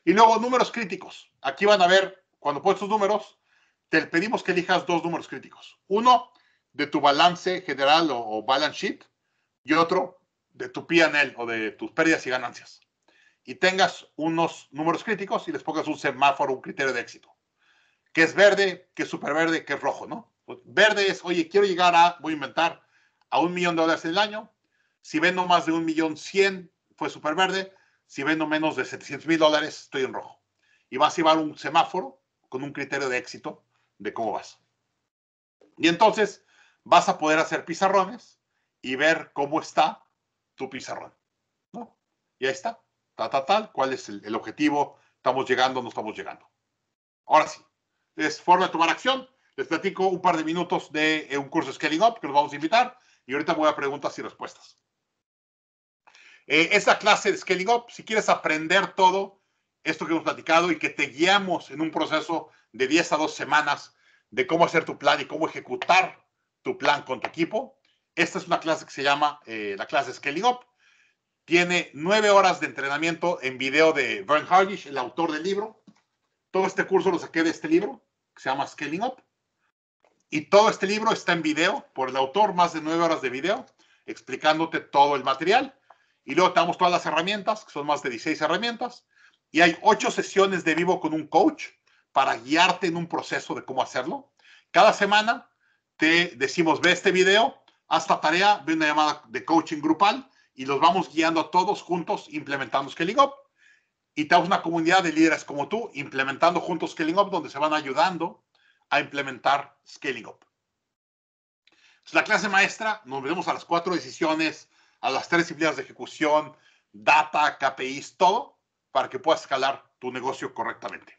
Y luego, números críticos. Aquí van a ver, cuando pones tus números, te pedimos que elijas dos números críticos. Uno de tu balance general o, balance sheet y otro de tu P&L o de tus pérdidas y ganancias. Y tengas unos números críticos y les pongas un semáforo, un criterio de éxito. Que es verde, que es súper verde, que es rojo, ¿no? Pues verde es, oye, quiero llegar a, voy a inventar, a un millón de dólares en el año. Si vendo más de un millón cien, fue súper verde. Si vendo menos de 700 mil dólares, estoy en rojo. Y vas a llevar un semáforo con un criterio de éxito de cómo vas. Y entonces vas a poder hacer pizarrones y ver cómo está tu pizarrón. ¿no? Y ahí está. Tal, tal, tal. ¿Cuál es el, objetivo? ¿Estamos llegando no estamos llegando? Ahora sí. Es forma de tomar acción. Les platico un par de minutos de eh, un curso de Scaling Up que los vamos a invitar. Y ahorita voy a preguntas y respuestas. Eh, Esa clase de Scaling Up. Si quieres aprender todo esto que hemos platicado y que te guiamos en un proceso de 10 a 2 semanas de cómo hacer tu plan y cómo ejecutar tu plan con tu equipo, esta es una clase que se llama eh, la clase Scaling Up. Tiene nueve horas de entrenamiento en video de Vern Hargish, el autor del libro. Todo este curso lo saqué de este libro, que se llama Scaling Up. Y todo este libro está en video por el autor, más de nueve horas de video, explicándote todo el material. Y luego tenemos todas las herramientas, que son más de 16 herramientas. Y hay ocho sesiones de vivo con un coach para guiarte en un proceso de cómo hacerlo. Cada semana te decimos, ve este video, haz esta tarea, ve una llamada de coaching grupal y los vamos guiando a todos juntos implementando Scaling Up. Y tenemos una comunidad de líderes como tú implementando juntos Scaling Up, donde se van ayudando a implementar Scaling Up. Pues, la clase maestra, nos vemos a las cuatro decisiones a las tres disciplinas de ejecución, data, KPIs, todo, para que puedas escalar tu negocio correctamente.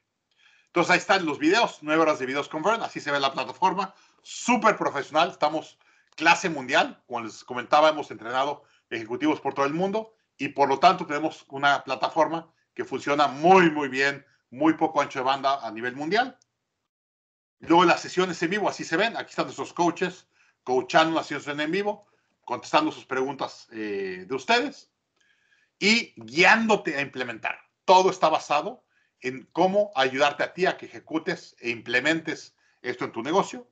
Entonces ahí están los videos, nueve horas de videos con Vern, así se ve la plataforma, súper profesional, estamos clase mundial, como les comentaba, hemos entrenado ejecutivos por todo el mundo y por lo tanto tenemos una plataforma que funciona muy, muy bien, muy poco ancho de banda a nivel mundial. Luego las sesiones en vivo, así se ven, aquí están nuestros coaches, coachando las sesiones en vivo, contestando sus preguntas eh, de ustedes y guiándote a implementar. Todo está basado en cómo ayudarte a ti a que ejecutes e implementes esto en tu negocio.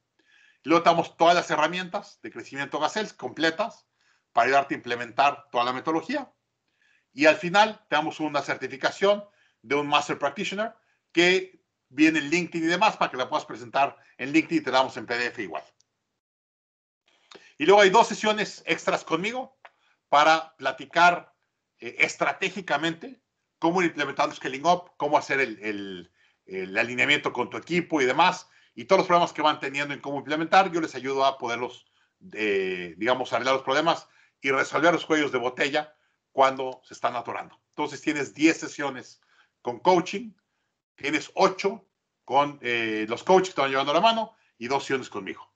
Luego damos todas las herramientas de crecimiento Gacels completas para ayudarte a implementar toda la metodología. Y al final te damos una certificación de un Master Practitioner que viene en LinkedIn y demás para que la puedas presentar en LinkedIn y te damos en PDF igual. Y luego hay dos sesiones extras conmigo para platicar eh, estratégicamente cómo implementar los scaling up, cómo hacer el, alineamiento con tu equipo y demás, y todos los problemas que van teniendo en cómo implementar, yo les ayudo a poderlos, eh, digamos, arreglar los problemas y resolver los cuellos de botella cuando se están atorando. Entonces tienes 10 sesiones con coaching, tienes 8 con eh, los coaches que te van llevando la mano y dos sesiones conmigo.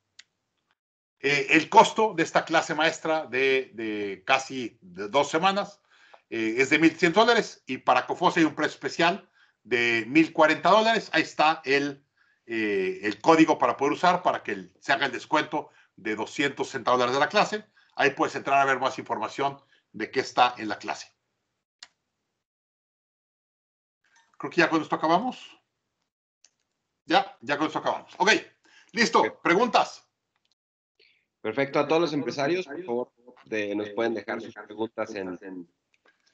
Eh, el costo de esta clase maestra de, casi dos semanas eh, es de 1.100 dólares y para Cofos hay un precio especial de 1.040 dólares. Ahí está eh, el, código para poder usar para que se haga el descuento de 260 dólares de la clase. Ahí puedes entrar a ver más información de qué está en la clase. Creo que ya con esto acabamos. Ya, ya con esto acabamos. Ok, listo. Preguntas. Perfecto. A todos los empresarios, por favor, nos eh, pueden dejar sus preguntas en,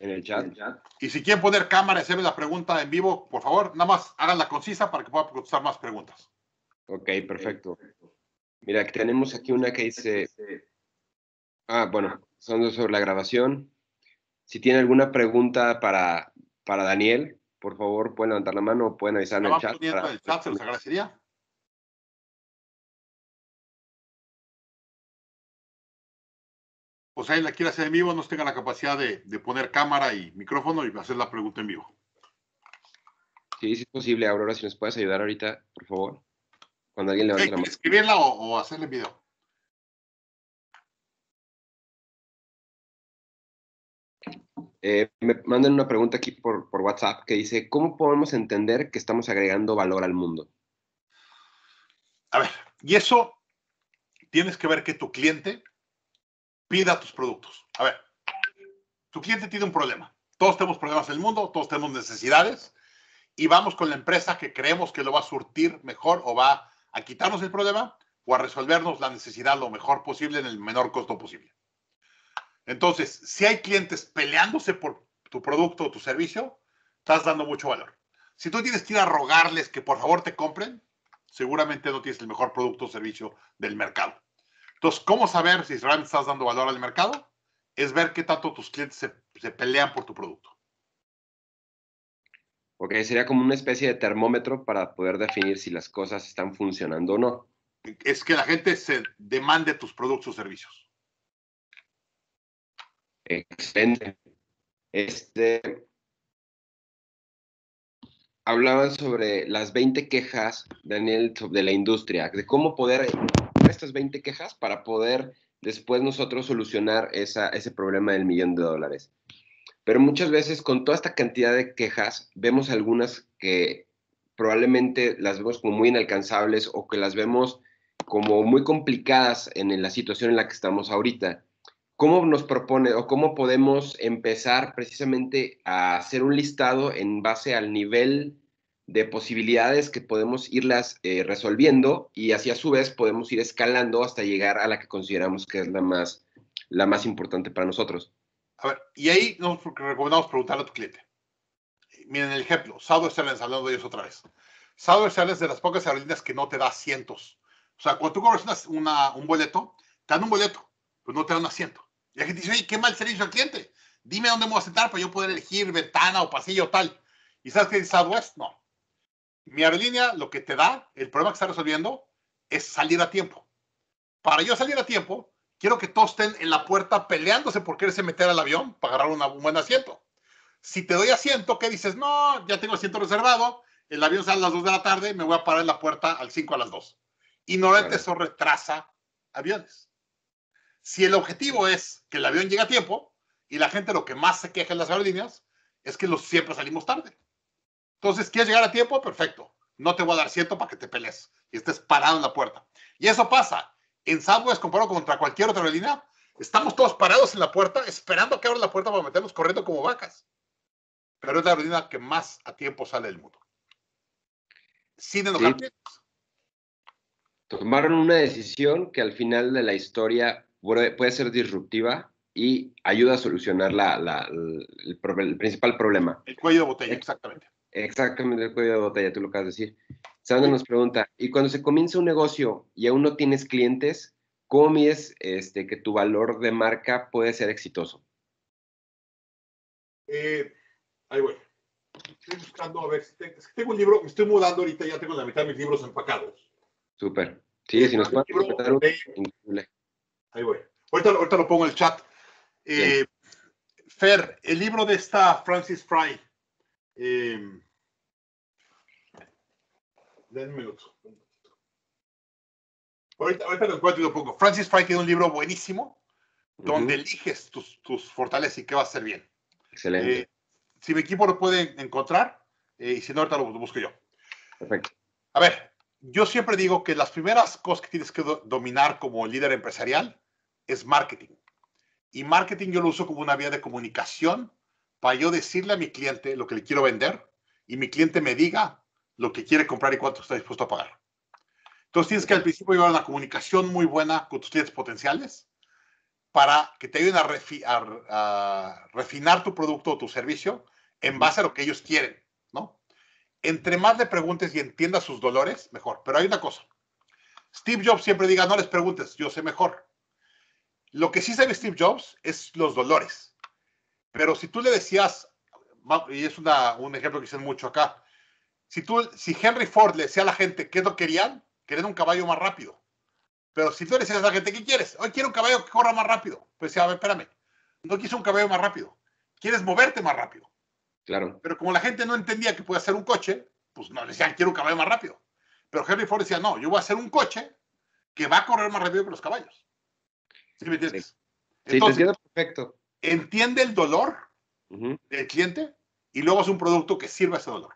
el chat. Y si quieren poner cámara y hacerme la pregunta en vivo, por favor, nada más háganla concisa para que pueda procesar más preguntas. Ok, perfecto. Mira, tenemos aquí una que dice... Ah, bueno, son sobre la grabación. Si tiene alguna pregunta para, para Daniel, por favor, pueden levantar la mano o pueden avisar en el chat. O sea, alguien la quiera hacer en vivo, no tenga la capacidad de, poner cámara y micrófono y hacer la pregunta en vivo. Sí, sí es posible, Aurora, si nos puedes ayudar ahorita, por favor. Cuando alguien le levante a la mano. Escribirla o, hacerle video. Eh, me mandan una pregunta aquí por WhatsApp que dice, ¿cómo podemos entender que estamos agregando valor al mundo? A ver, y eso tienes que ver que tu cliente pida tus productos. A ver, tu cliente tiene un problema. Todos tenemos problemas en el mundo, todos tenemos necesidades y vamos con la empresa que creemos que lo va a surtir mejor o va a quitarnos el problema o a resolvernos la necesidad lo mejor posible en el menor costo posible. Entonces, si hay clientes peleándose por tu producto o tu servicio, estás dando mucho valor. Si tú tienes que ir a rogarles que por favor te compren, seguramente no tienes el mejor producto o servicio del mercado. Entonces, ¿cómo saber si realmente estás dando valor al mercado? Es ver qué tanto tus clientes se, pelean por tu producto. Ok, sería como una especie de termómetro para poder definir si las cosas están funcionando o no. Es que la gente se demande tus productos o servicios. Excelente. Este, hablaban sobre las 20 quejas, Daniel, de la industria, de cómo poder estas 20 quejas para poder después nosotros solucionar ese problema del millón de dólares. Pero muchas veces con toda esta cantidad de quejas vemos algunas que probablemente las vemos como muy inalcanzables o que las vemos como muy complicadas en la situación en la que estamos ahorita. ¿Cómo nos propone o cómo podemos empezar precisamente a hacer un listado en base al nivel de posibilidades que podemos irlas eh, resolviendo y así a su vez podemos ir escalando hasta llegar a la que consideramos que es la más, la más importante para nosotros. A ver, y ahí nos recomendamos preguntarle a tu cliente. Miren el ejemplo, Southwest Airlines, hablando de ellos otra vez. Southwest sales es de las pocas aerolíneas que no te da asientos. O sea, cuando tú cobras una, un boleto, te dan un boleto, pero no te dan un asiento. Y la gente dice, oye, qué mal servicio al cliente. Dime dónde me voy a sentar para yo poder elegir ventana o pasillo tal. ¿Y sabes qué Southwest? No. Mi aerolínea lo que te da, el problema que está resolviendo, es salir a tiempo. Para yo salir a tiempo, quiero que todos estén en la puerta peleándose por quererse meter al avión para agarrar un buen asiento. Si te doy asiento, ¿qué dices? No, ya tengo asiento reservado, el avión sale a las 2 de la tarde, me voy a parar en la puerta al 5 a las 2. Y normalmente eso retrasa aviones. Si el objetivo es que el avión llegue a tiempo, y la gente lo que más se queja en las aerolíneas, es que los siempre salimos tarde. Entonces, ¿quieres llegar a tiempo? Perfecto. No te voy a dar ciento para que te pelees y estés parado en la puerta. Y eso pasa. En Southwest, comparado contra cualquier otra aerolínea, estamos todos parados en la puerta, esperando que abra la puerta para meternos corriendo como vacas. Pero es la aerolínea que más a tiempo sale del mundo. Sin enojarnos. Sí. Tomaron una decisión que al final de la historia puede ser disruptiva y ayuda a solucionar la, el, principal problema. El cuello de botella, exactamente. Exactamente, el cuello de botella, tú lo acabas de decir. Sandra nos pregunta, y cuando se comienza un negocio y aún no tienes clientes, ¿cómo mides este, que tu valor de marca puede ser exitoso? Eh, ahí voy. Estoy buscando, a ver, si tengo, tengo un libro, me estoy mudando ahorita, ya tengo la mitad de mis libros empacados. Súper. Sí, si nos puedes completar un... Increíble. Ahí voy. Ahorita, lo pongo en el chat. Eh, Fer, el libro de esta Francis Fry, eh, denme un minuto. Ahorita, ahorita lo cuento un poco. Francis Fry tiene un libro buenísimo donde eliges tus, tus, fortalezas y qué va a hacer bien. Excelente. Eh, si mi equipo lo puede encontrar, eh, y si no, ahorita lo busco yo. Perfecto. A ver, yo siempre digo que las primeras cosas que tienes que dominar como líder empresarial es marketing. Y marketing yo lo uso como una vía de comunicación para yo decirle a mi cliente lo que le quiero vender y mi cliente me diga lo que quiere comprar y cuánto está dispuesto a pagar. Entonces tienes que al principio llevar una comunicación muy buena con tus clientes potenciales para que te ayuden a, refinar tu producto o tu servicio en base a lo que ellos quieren, ¿no? Entre más le preguntes y entiendas sus dolores, mejor. Pero hay una cosa. Steve Jobs siempre diga, no les preguntes, yo sé mejor. Lo que sí sabe Steve Jobs es los dolores. Pero si tú le decías, y es un ejemplo que dicen mucho acá, si, tú, si Henry Ford le decía a la gente qué no querían, querían un caballo más rápido. Pero si tú le decías a la gente qué quieres, hoy quiero un caballo que corra más rápido. Pues decía, a ver, espérame, no quiso un caballo más rápido, quieres moverte más rápido. Claro. Pero como la gente no entendía que puede hacer un coche, pues no, le decían, quiero un caballo más rápido. Pero Henry Ford decía, no, yo voy a hacer un coche que va a correr más rápido que los caballos. ¿Sí me entiendes? Entiende el dolor del cliente y luego es un producto que sirva ese dolor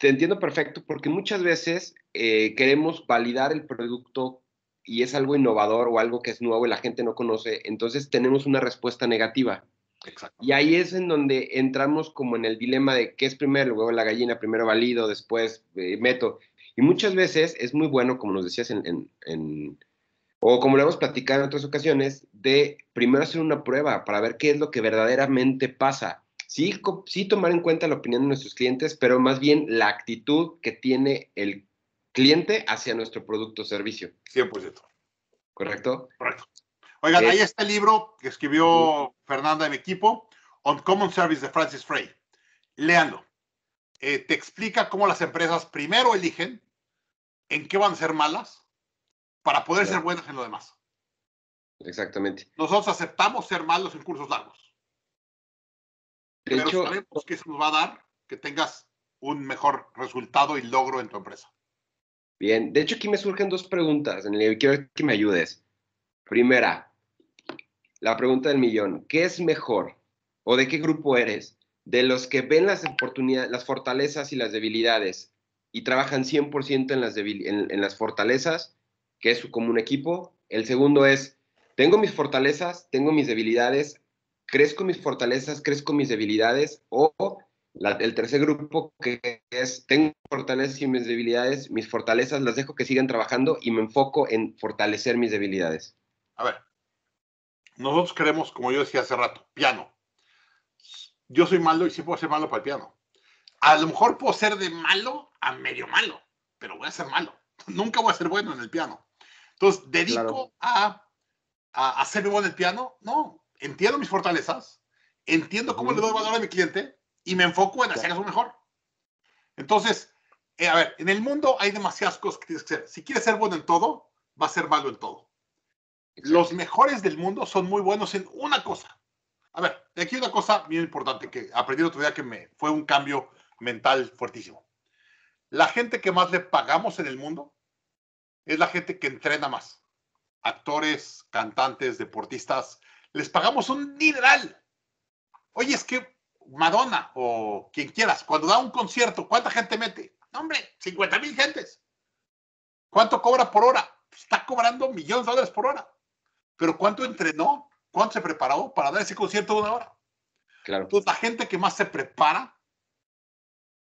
te entiendo perfecto porque muchas veces eh, queremos validar el producto y es algo innovador o algo que es nuevo y la gente no conoce, entonces tenemos una respuesta negativa. Exacto. Y ahí es en donde entramos como en el dilema de qué es primero, el huevo, la gallina, primero valido, después eh, meto. Y muchas veces es muy bueno, como nos decías en, o como lo hemos platicado en otras ocasiones, de primero hacer una prueba para ver qué es lo que verdaderamente pasa sí, sí tomar en cuenta la opinión de nuestros clientes, pero más bien la actitud que tiene el cliente hacia nuestro producto o servicio. 100%. ¿Correcto? Correcto. Oigan, ahí eh, está el libro que escribió Fernanda en equipo, On Common Service de Francis Frey. Leanlo. Eh, te explica cómo las empresas primero eligen en qué van a ser malas para poder ser buenas en lo demás. Exactamente. Nosotros aceptamos ser malos en cursos largos pero hecho, sabemos que eso nos va a dar que tengas un mejor resultado y logro en tu empresa. Bien, de hecho aquí me surgen dos preguntas en el que quiero que me ayudes. Primera, la pregunta del millón, ¿qué es mejor o de qué grupo eres? ¿De los que ven las oportunidades, las fortalezas y las debilidades y trabajan 100% en las, las fortalezas, que es como común equipo? El segundo es, tengo mis fortalezas, tengo mis debilidades, crezco mis fortalezas, crezco mis debilidades, o el tercer grupo que es, tengo fortalezas y mis debilidades, mis fortalezas las dejo que sigan trabajando y me enfoco en fortalecer mis debilidades. A ver, nosotros queremos, como yo decía hace rato, piano. Yo soy malo y sí puedo ser malo para el piano. A lo mejor puedo ser de malo a medio malo, pero voy a ser malo. Nunca voy a ser bueno en el piano. Entonces, ¿dedico a, a, a ser bueno en el piano? No, entiendo mis fortalezas, entiendo cómo le doy valor a mi cliente y me enfoco en hacer eso mejor. Entonces, eh, a ver, en el mundo hay demasiadas cosas que tienes que hacer. Si quieres ser bueno en todo, va a ser malo en todo. Los mejores del mundo son muy buenos en una cosa. A ver, aquí una cosa bien importante que aprendí otro día que me fue un cambio mental fuertísimo. La gente que más le pagamos en el mundo es la gente que entrena más. Actores, cantantes, deportistas, les pagamos un dineral. Oye, es que Madonna o quien quieras, cuando da un concierto, ¿cuánta gente mete? hombre, 50 mil gentes. ¿Cuánto cobra por hora? Pues, está cobrando millones de dólares por hora. Pero ¿cuánto entrenó? ¿Cuánto se preparó para dar ese concierto de una hora? Claro. Entonces, la gente que más se prepara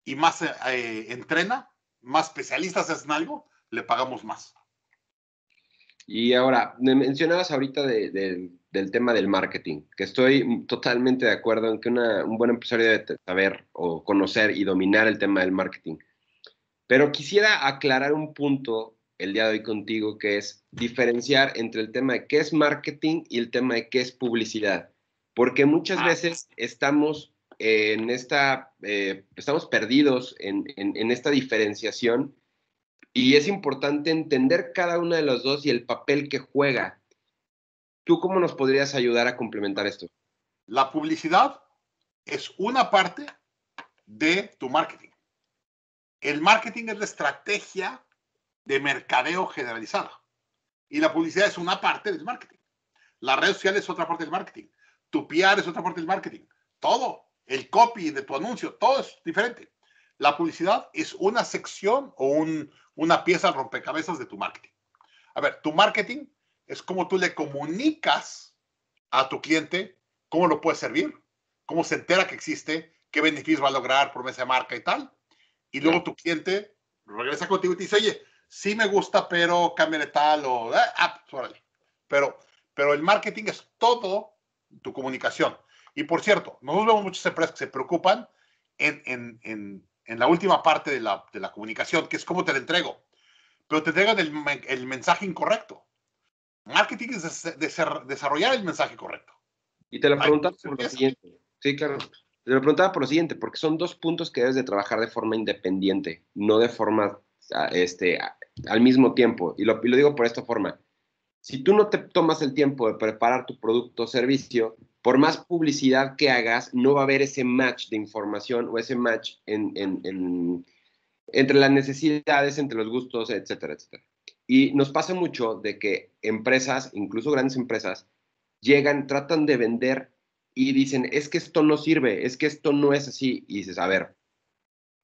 y más eh, eh, entrena, más especialistas hacen algo, le pagamos más. Y ahora, mencionabas ahorita de, del tema del marketing, que estoy totalmente de acuerdo en que un buen empresario debe saber o conocer y dominar el tema del marketing. Pero quisiera aclarar un punto el día de hoy contigo, que es diferenciar entre el tema de qué es marketing y el tema de qué es publicidad. Porque muchas ah. veces estamos en esta, eh, estamos perdidos en, en esta diferenciación y es importante entender cada una de las dos y el papel que juega ¿Tú cómo nos podrías ayudar a complementar esto? La publicidad es una parte de tu marketing. El marketing es la estrategia de mercadeo generalizada. Y la publicidad es una parte del marketing. La red social es otra parte del marketing. Tu PR es otra parte del marketing. Todo, el copy de tu anuncio, todo es diferente. La publicidad es una sección o una pieza rompecabezas de tu marketing. A ver, tu marketing es como tú le comunicas a tu cliente cómo lo puedes servir, cómo se entera que existe, qué beneficios va a lograr, por de marca y tal. Y luego tu cliente regresa contigo y te dice, oye, sí me gusta, pero cámbiale tal o, ah, ah pues Pero, pero el marketing es todo tu comunicación. Y por cierto, nosotros vemos muchas empresas que se preocupan en, la última parte de la, comunicación, que es cómo te la entrego. Pero te entregan el mensaje incorrecto. Marketing es desarrollar el mensaje correcto. Y te lo preguntaba por lo siguiente. Sí, claro. Te lo preguntaba por lo siguiente, porque son dos puntos que debes de trabajar de forma independiente, no de forma ah, este, al mismo tiempo. Y lo, digo por esta forma. Si tú no te tomas el tiempo de preparar tu producto o servicio, por más publicidad que hagas, no va a haber ese match de información o ese match en, entre las necesidades, entre los gustos, etcétera, etcétera. Y nos pasa mucho de que empresas, incluso grandes empresas, llegan, tratan de vender y dicen, es que esto no sirve, es que esto no es así. Y dices, a ver,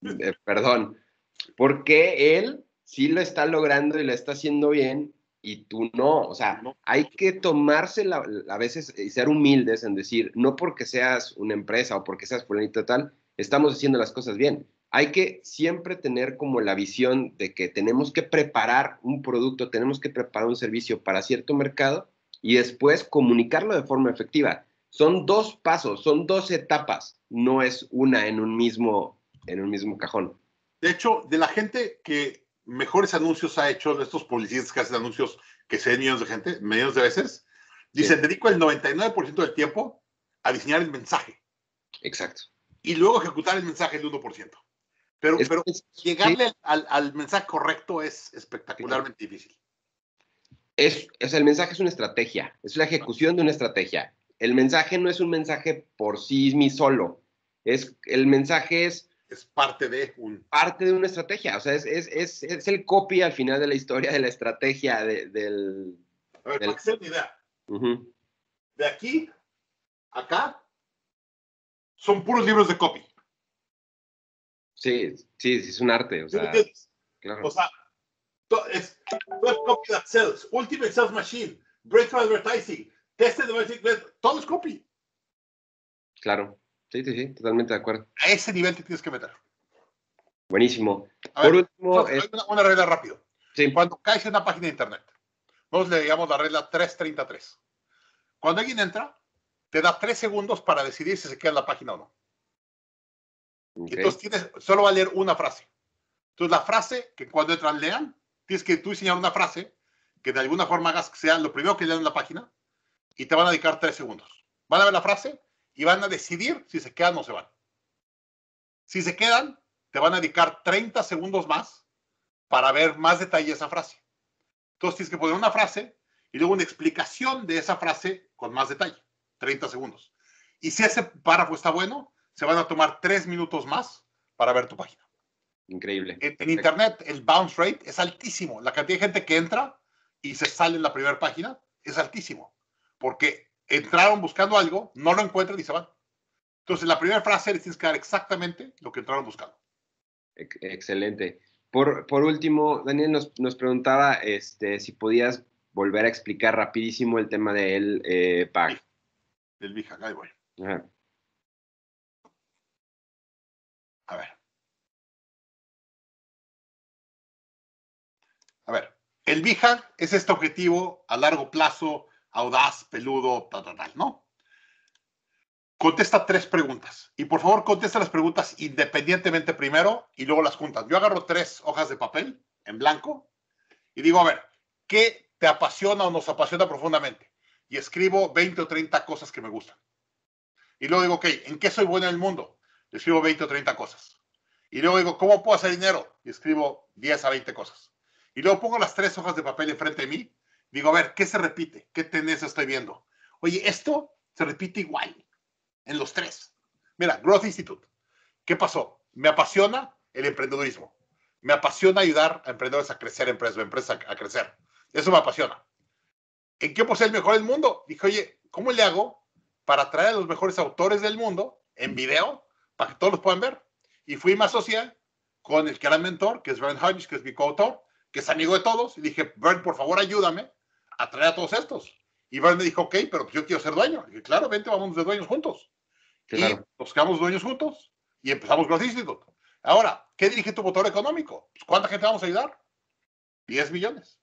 eh, perdón, porque él sí lo está logrando y lo está haciendo bien y tú no? O sea, hay que tomarse a veces y ser humildes en decir, no porque seas una empresa o porque seas fulanito tal, estamos haciendo las cosas bien hay que siempre tener como la visión de que tenemos que preparar un producto, tenemos que preparar un servicio para cierto mercado y después comunicarlo de forma efectiva. Son dos pasos, son dos etapas, no es una en un mismo, en un mismo cajón. De hecho, de la gente que mejores anuncios ha hecho, de estos policías que hacen anuncios que se ven millones de gente, millones de veces, dicen, dedico el 99% del tiempo a diseñar el mensaje. Exacto. Y luego ejecutar el mensaje el 1%. Pero, llegarle al, mensaje correcto es espectacularmente difícil. Es, el mensaje es una estrategia, es la ejecución de una estrategia. El mensaje no es un mensaje por sí mismo solo. Es, el mensaje es... parte de un... Parte de una estrategia. O sea, es, el copy al final de la historia de la estrategia del... A ver, para que sea una idea. De aquí, acá, son puros libros de copy. Sí, sí, sí, es un arte. O sea, claro. o sea es copy that sales, Ultimate Sales Machine, Breakthrough Advertising, Tested Advertising, todo es copy. Claro, sí, sí, sí, totalmente de acuerdo. A ese nivel te tienes que meter. Buenísimo. Por último, una, regla rápido. Cuando caes en una página de internet, nosotros le digamos la regla 333. Cuando alguien entra, te da tres segundos para decidir si se queda en la página o no. Entonces tienes, solo va a leer una frase. Entonces la frase que cuando entran lean, tienes que tú diseñar una frase que de alguna forma hagas que sea lo primero que lean en la página y te van a dedicar tres segundos. Van a ver la frase y van a decidir si se quedan o se van. Si se quedan, te van a dedicar 30 segundos más para ver más detalle esa frase. Entonces tienes que poner una frase y luego una explicación de esa frase con más detalle, 30 segundos. Y si ese párrafo está bueno, se van a tomar tres minutos más para ver tu página. Increíble. En, Internet el bounce rate es altísimo. La cantidad de gente que entra y se sale en la primera página es altísimo. Porque entraron buscando algo, no lo encuentran y se van. Entonces, la primera frase tienes que dar exactamente lo que entraron buscando. Excelente. Por, último, Daniel nos, preguntaba este, si podías volver a explicar rapidísimo el tema eh, del eh, pack. Del ahí Ajá. A ver. A ver, el BIHAG es este objetivo a largo plazo, audaz, peludo, tal, tal, tal, ¿no? Contesta tres preguntas. Y por favor, contesta las preguntas independientemente primero y luego las juntas. Yo agarro tres hojas de papel en blanco y digo, a ver, ¿qué te apasiona o nos apasiona profundamente? Y escribo 20 o 30 cosas que me gustan. Y luego digo, ok, ¿en qué soy bueno en el mundo? escribo 20 o 30 cosas. Y luego digo, ¿cómo puedo hacer dinero? Y escribo 10 a 20 cosas. Y luego pongo las tres hojas de papel enfrente de mí. Digo, a ver, ¿qué se repite? ¿Qué tendencia estoy viendo? Oye, esto se repite igual en los tres. Mira, Growth Institute. ¿Qué pasó? Me apasiona el emprendedurismo. Me apasiona ayudar a emprendedores a crecer, empresas, empresas a crecer. Eso me apasiona. ¿En qué puedo el mejor del mundo? Dije, oye, ¿cómo le hago para traer a los mejores autores del mundo en video para que todos los puedan ver. Y fui más social con el que era mentor, que es Brent Hodges, que es mi coautor, que es amigo de todos. Y dije, Brent, por favor, ayúdame a traer a todos estos. Y Brent me dijo, ok, pero pues yo quiero ser dueño. Y dije, claro, vente, vamos de dueños juntos. Claro. nos quedamos dueños juntos y empezamos Growth Institute. Ahora, ¿qué dirige tu motor económico? Pues, ¿Cuánta gente vamos a ayudar? 10 millones.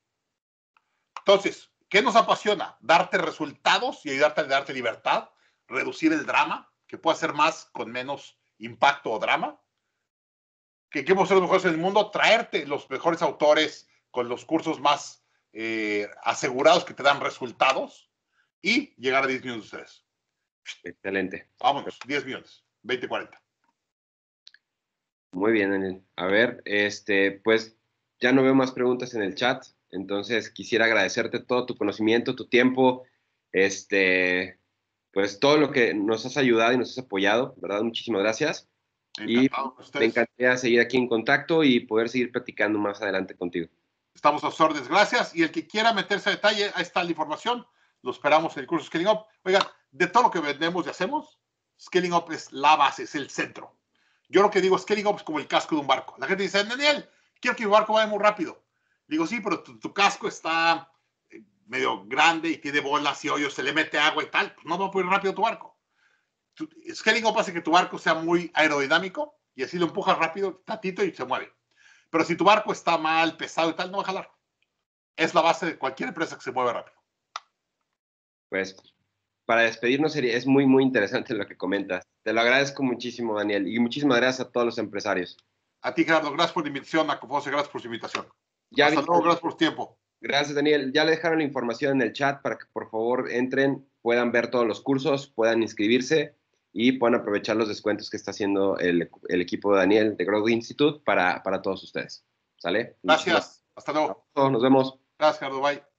Entonces, ¿qué nos apasiona? Darte resultados y ayudarte a darte libertad, reducir el drama, que pueda ser más con menos impacto o drama, que queremos ser los mejores del mundo, traerte los mejores autores con los cursos más eh, asegurados que te dan resultados y llegar a 10 millones de ustedes. Excelente. Vámonos, 10 millones, 20, 40. Muy bien, Daniel. A ver, este, pues ya no veo más preguntas en el chat, entonces quisiera agradecerte todo tu conocimiento, tu tiempo, este, pues todo lo que nos has ayudado y nos has apoyado, ¿verdad? Muchísimas gracias. y me encantaría seguir aquí en contacto y poder seguir practicando más adelante contigo. Estamos a sus órdenes, gracias. Y el que quiera meterse a detalle, ahí está la información. Lo esperamos en el curso Scaling Up. Oigan, de todo lo que vendemos y hacemos, Scaling Up es la base, es el centro. Yo lo que digo, Scaling Up es como el casco de un barco. La gente dice, Daniel, quiero que mi barco vaya muy rápido. Digo, sí, pero tu casco está medio grande y tiene bolas y hoyos, se le mete agua y tal, pues, no va a poder rápido tu barco. Es que hace que tu barco sea muy aerodinámico y así lo empujas rápido, tatito y se mueve. Pero si tu barco está mal, pesado y tal, no va a jalar. Es la base de cualquier empresa que se mueve rápido. Pues para despedirnos es muy, muy interesante lo que comentas. Te lo agradezco muchísimo, Daniel, y muchísimas gracias a todos los empresarios. A ti, Gerardo, gracias por la invitación, a gracias por su invitación. Ya Hasta luego, gracias por su tiempo. Gracias, Daniel. Ya le dejaron la información en el chat para que por favor entren, puedan ver todos los cursos, puedan inscribirse y puedan aprovechar los descuentos que está haciendo el, equipo de Daniel de Growth Institute para, todos ustedes. ¿Sale? Gracias. Hasta luego. Nos vemos. Gracias,